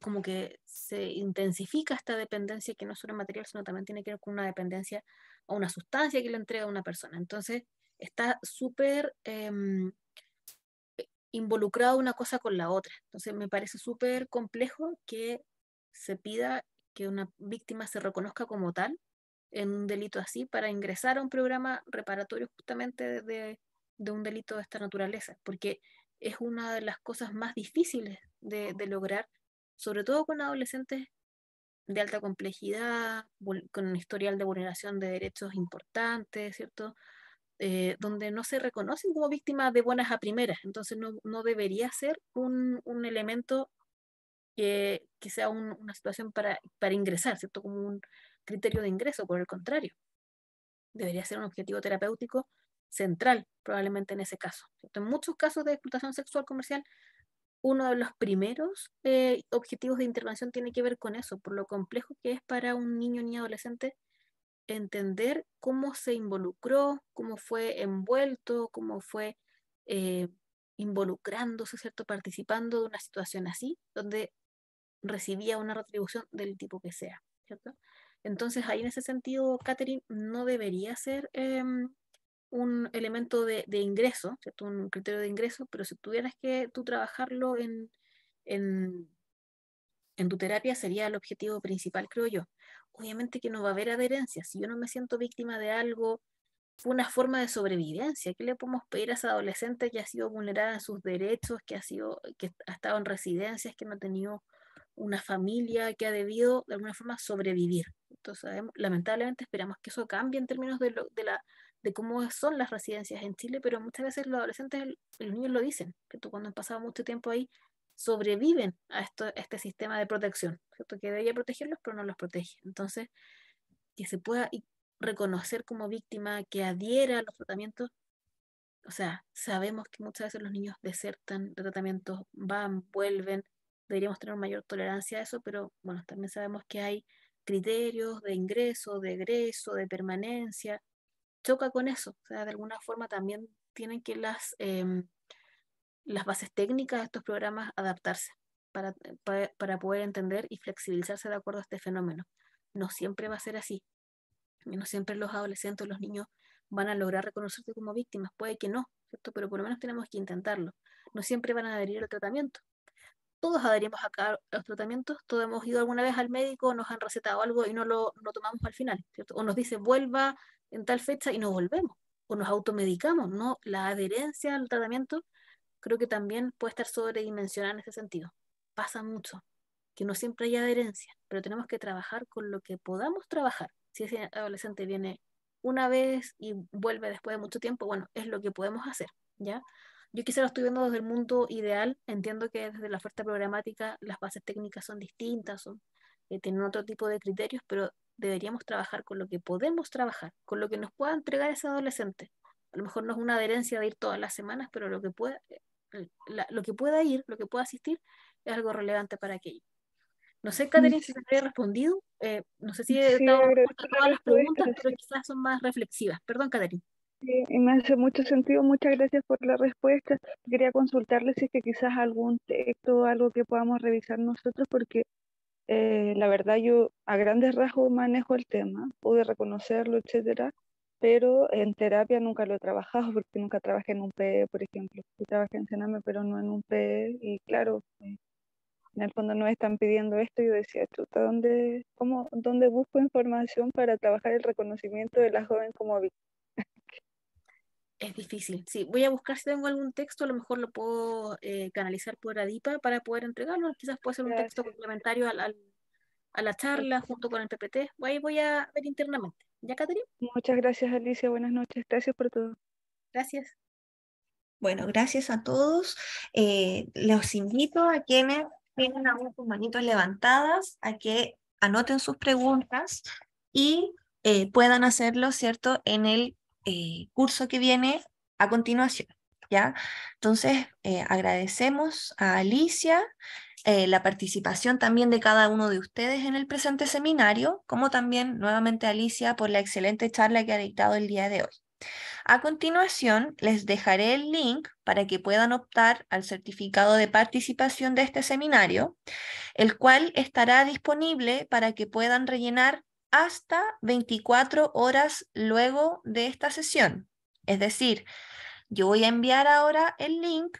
como que se intensifica esta dependencia que no es solo material, sino también tiene que ver con una dependencia a una sustancia que le entrega a una persona. Entonces, está súper em, involucrado una cosa con la otra. Entonces, me parece súper complejo que se pida que una víctima se reconozca como tal en un delito así para ingresar a un programa reparatorio justamente de, un delito de esta naturaleza, porque es una de las cosas más difíciles de lograr, sobre todo con adolescentes de alta complejidad, con un historial de vulneración de derechos importantes, ¿cierto? Eh, donde no se reconocen como víctimas de buenas a primeras. Entonces no, debería ser un, elemento que, sea una situación para, para ingresar, ¿cierto? Como un criterio de ingreso, por el contrario. Debería ser un objetivo terapéutico central, probablemente en ese caso. En muchos casos de explotación sexual comercial uno de los primeros eh, objetivos de intervención tiene que ver con eso, por lo complejo que es para un niño ni adolescente entender cómo se involucró, cómo fue envuelto, cómo fue eh, involucrándose, ¿cierto? Participando de una situación así, donde recibía una retribución del tipo que sea, ¿cierto? Entonces, ahí en ese sentido, Catherine no debería ser em, un elemento de, ingreso, un criterio de ingreso, pero si tuvieras que tú trabajarlo en, en, tu terapia sería el objetivo principal, creo yo. Obviamente que no va a haber adherencia. Si yo no me siento víctima de algo, una forma de sobrevivencia. ¿Qué le podemos pedir a esa adolescente que ha sido vulnerada en sus derechos, que ha, sido, que ha estado en residencias, que no ha tenido una familia, que ha debido de alguna forma sobrevivir? Entonces, lamentablemente esperamos que eso cambie en términos de la de cómo son las residencias en Chile, pero muchas veces los adolescentes, los niños lo dicen, tú cuando han pasado mucho tiempo ahí, sobreviven a, esto, este sistema de protección, que debería protegerlos, pero no los protege. Entonces, que se pueda reconocer como víctima, que adhiera a los tratamientos. O sea, sabemos que muchas veces los niños desertan de tratamientos, van, vuelven, deberíamos tener mayor tolerancia a eso, pero bueno, también sabemos que hay criterios de ingreso, de egreso, de permanencia, choca con eso. O sea, de alguna forma también tienen que las, em, las bases técnicas de estos programas adaptarse para, eh, para, poder entender y flexibilizarse de acuerdo a este fenómeno. No siempre va a ser así. No siempre los adolescentes, los niños van a lograr reconocerse como víctimas. Puede que no, ¿cierto? pero por lo menos tenemos que intentarlo. No siempre van a adherir al tratamiento. Todos adherimos a los tratamientos, todos hemos ido alguna vez al médico, nos han recetado algo y no lo no tomamos al final, o nos dice vuelva en tal fecha y nos volvemos o nos automedicamos, ¿no? La adherencia al tratamiento creo que también puede estar sobredimensionada en ese sentido. Pasa mucho, que no siempre hay adherencia, pero tenemos que trabajar con lo que podamos trabajar. Si ese adolescente viene una vez y vuelve después de mucho tiempo, bueno, es lo que podemos hacer, ¿ya? Yo quizá lo estoy viendo desde el mundo ideal, entiendo que desde la oferta programática las bases técnicas son distintas, son, eh, tienen otro tipo de criterios, pero deberíamos trabajar con lo que podemos trabajar, con lo que nos pueda entregar ese adolescente. A lo mejor no es una adherencia de ir todas las semanas, pero lo que pueda, eh, lo que pueda ir, lo que pueda asistir, es algo relevante para aquello. No sé, Catherine, si te he respondido. Eh, no sé si he dado todas las preguntas, pero quizás son más reflexivas. Perdón, Catherine. me hace mucho sentido. Muchas gracias por la respuesta. Quería consultarles si es que quizás algún texto algo que podamos revisar nosotros, porque eh, la verdad yo a grandes rasgos manejo el tema, pude reconocerlo, etcétera, pero en terapia nunca lo he trabajado porque nunca trabajé en un PE, por ejemplo. Yo trabajé en Sename, pero no en un PE, y claro, eh, en el fondo no están pidiendo esto. Yo decía, chuta, ¿dónde, cómo, ¿dónde busco información para trabajar el reconocimiento de la joven como víctima? es difícil. Sí, voy a buscar si tengo algún texto, a lo mejor lo puedo eh, canalizar por Adipa para poder entregarlo. Quizás puede ser un texto complementario a la charla junto con el PPT. Pues ahí voy a ver internamente. ¿Ya, Caterina? Muchas gracias, Alicia. Buenas noches. Gracias por todo. Gracias. Bueno, gracias a todos. Eh, los invito a quienes tienen aún sus manitos levantadas a que anoten sus preguntas y eh, puedan hacerlo, ¿cierto?, en el eh, curso que viene a continuación. ¿ya? Entonces, eh, agradecemos a Alicia eh, la participación también de cada uno de ustedes en el presente seminario, como también nuevamente a Alicia por la excelente charla que ha dictado el día de hoy. A continuación, les dejaré el link para que puedan optar al certificado de participación de este seminario, el cual estará disponible para que puedan rellenar hasta 24 horas luego de esta sesión. Es decir, yo voy a enviar ahora el link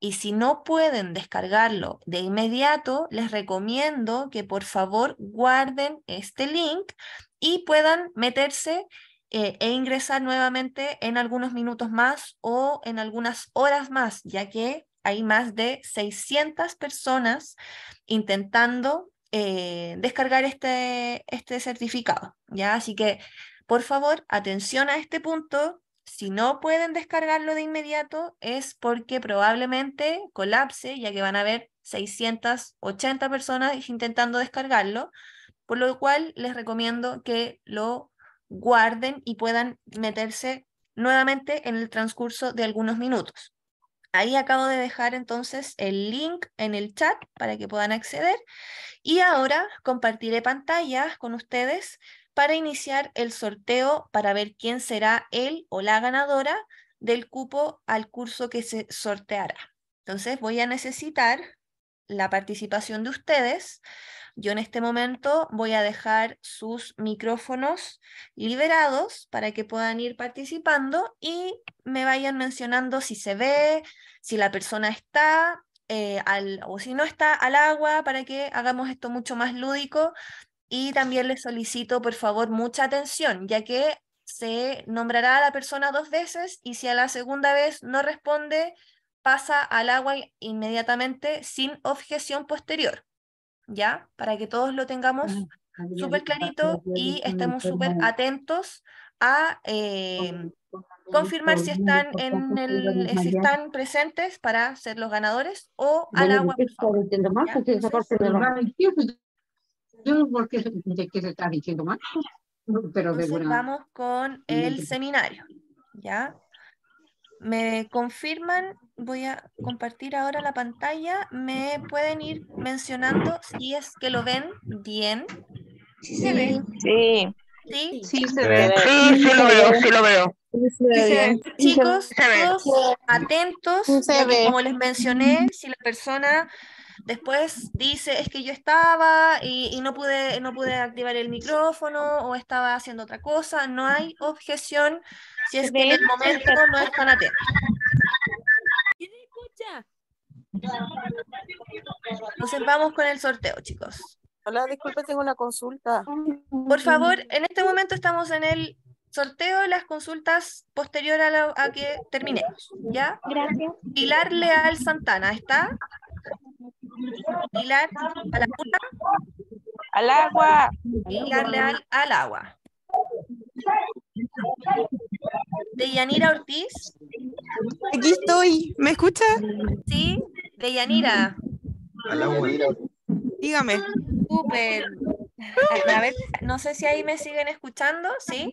y si no pueden descargarlo de inmediato, les recomiendo que por favor guarden este link y puedan meterse eh, e ingresar nuevamente en algunos minutos más o en algunas horas más, ya que hay más de 600 personas intentando eh, descargar este, este certificado. ¿ya? Así que, por favor, atención a este punto. Si no pueden descargarlo de inmediato es porque probablemente colapse, ya que van a haber 680 personas intentando descargarlo, por lo cual les recomiendo que lo guarden y puedan meterse nuevamente en el transcurso de algunos minutos. Ahí acabo de dejar entonces el link en el chat para que puedan acceder. Y ahora compartiré pantallas con ustedes para iniciar el sorteo para ver quién será él o la ganadora del cupo al curso que se sorteará. Entonces voy a necesitar la participación de ustedes. Yo en este momento voy a dejar sus micrófonos liberados para que puedan ir participando y me vayan mencionando si se ve, si la persona está eh, al, o si no está al agua para que hagamos esto mucho más lúdico. Y también les solicito, por favor, mucha atención, ya que se nombrará a la persona dos veces y si a la segunda vez no responde, pasa al agua inmediatamente sin objeción posterior, ¿ya? Para que todos lo tengamos súper clarito y estemos súper atentos a eh, confirmar si están, en el, eh, si están presentes para ser los ganadores o al agua. Entonces, vamos con el seminario, ¿ya? me confirman, voy a compartir ahora la pantalla, me pueden ir mencionando si es que lo ven bien. Sí se ve. Sí. Sí, sí se ve. Sí, sí lo veo, sí lo veo. Chicos, todos atentos, como les mencioné, si la persona Después dice, es que yo estaba y, no, pude, no pude activar el micrófono o estaba haciendo otra cosa. No hay objeción si es que en el momento no están atentos. ¿Quién escucha? vamos con el sorteo, chicos. Hola, disculpe, tengo una consulta. Por favor, en este momento estamos en el sorteo de las consultas posterior a, a que terminemos, ¿ya? Gracias. Pilar Leal Santana, ¿está? Pilar a la puta. Al agua. Pilar al agua. Deyanira Ortiz. Aquí estoy. ¿Me escucha? Sí. Deyanira. Al agua. Dígame. A ver, no sé si ahí me siguen escuchando, ¿sí?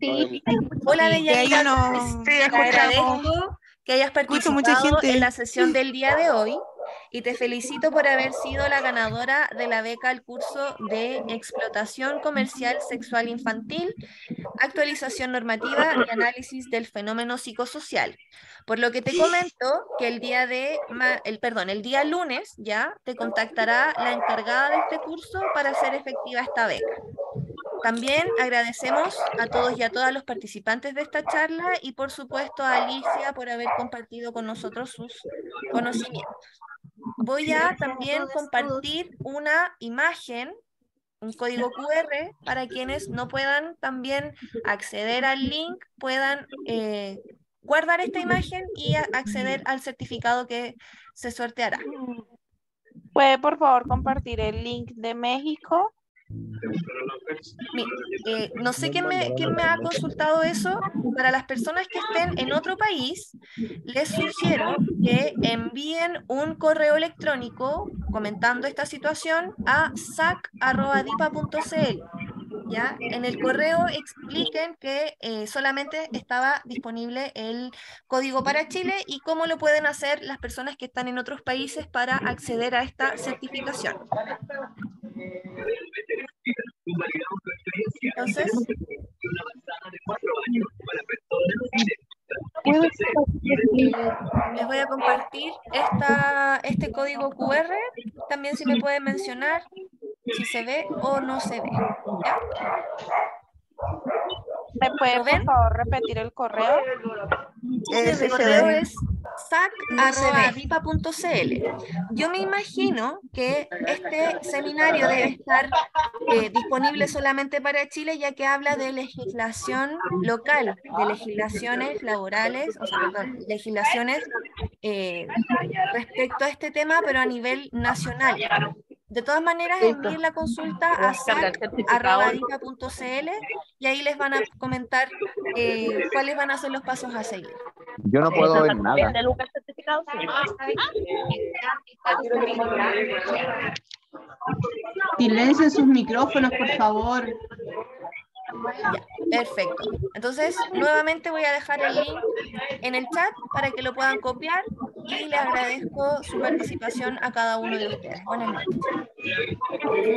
Sí. Hola, Deyanira. No... agradezco que hayas participado en la sesión del día de hoy y te felicito por haber sido la ganadora de la beca al curso de explotación comercial sexual infantil, actualización normativa y análisis del fenómeno psicosocial. Por lo que te comento que el día de el perdón, el día lunes ya te contactará la encargada de este curso para hacer efectiva esta beca. También agradecemos a todos y a todas los participantes de esta charla y por supuesto a Alicia por haber compartido con nosotros sus conocimientos voy a también compartir una imagen, un código QR, para quienes no puedan también acceder al link, puedan eh, guardar esta imagen y acceder al certificado que se sorteará. ¿Puede por favor compartir el link de México? Eh, no sé quién me, quién me ha consultado eso. Para las personas que estén en otro país, les sugiero que envíen un correo electrónico comentando esta situación a sac.dipa.cl ¿ya? En el correo expliquen que eh, solamente estaba disponible el código para Chile y cómo lo pueden hacer las personas que están en otros países para acceder a esta certificación. Entonces, este les voy a compartir esta, este código QR, también si me pueden mencionar si se ve o no se ve. ¿Ya? ¿Me puede, por favor, repetir el correo? el correo es sac.vipa.cl. Yo me imagino que este seminario debe estar eh, disponible solamente para Chile, ya que habla de legislación local, de legislaciones laborales, o sea, perdón, legislaciones eh, respecto a este tema, pero a nivel nacional. De todas maneras, envíen la consulta a sac.radadica.cl y ahí les van a comentar eh, cuáles van a ser los pasos a seguir. Yo no puedo ver nada. Silencien sus micrófonos, por favor perfecto. Entonces, nuevamente voy a dejar el link en el chat para que lo puedan copiar y le agradezco su participación a cada uno de ustedes. Buenas noches.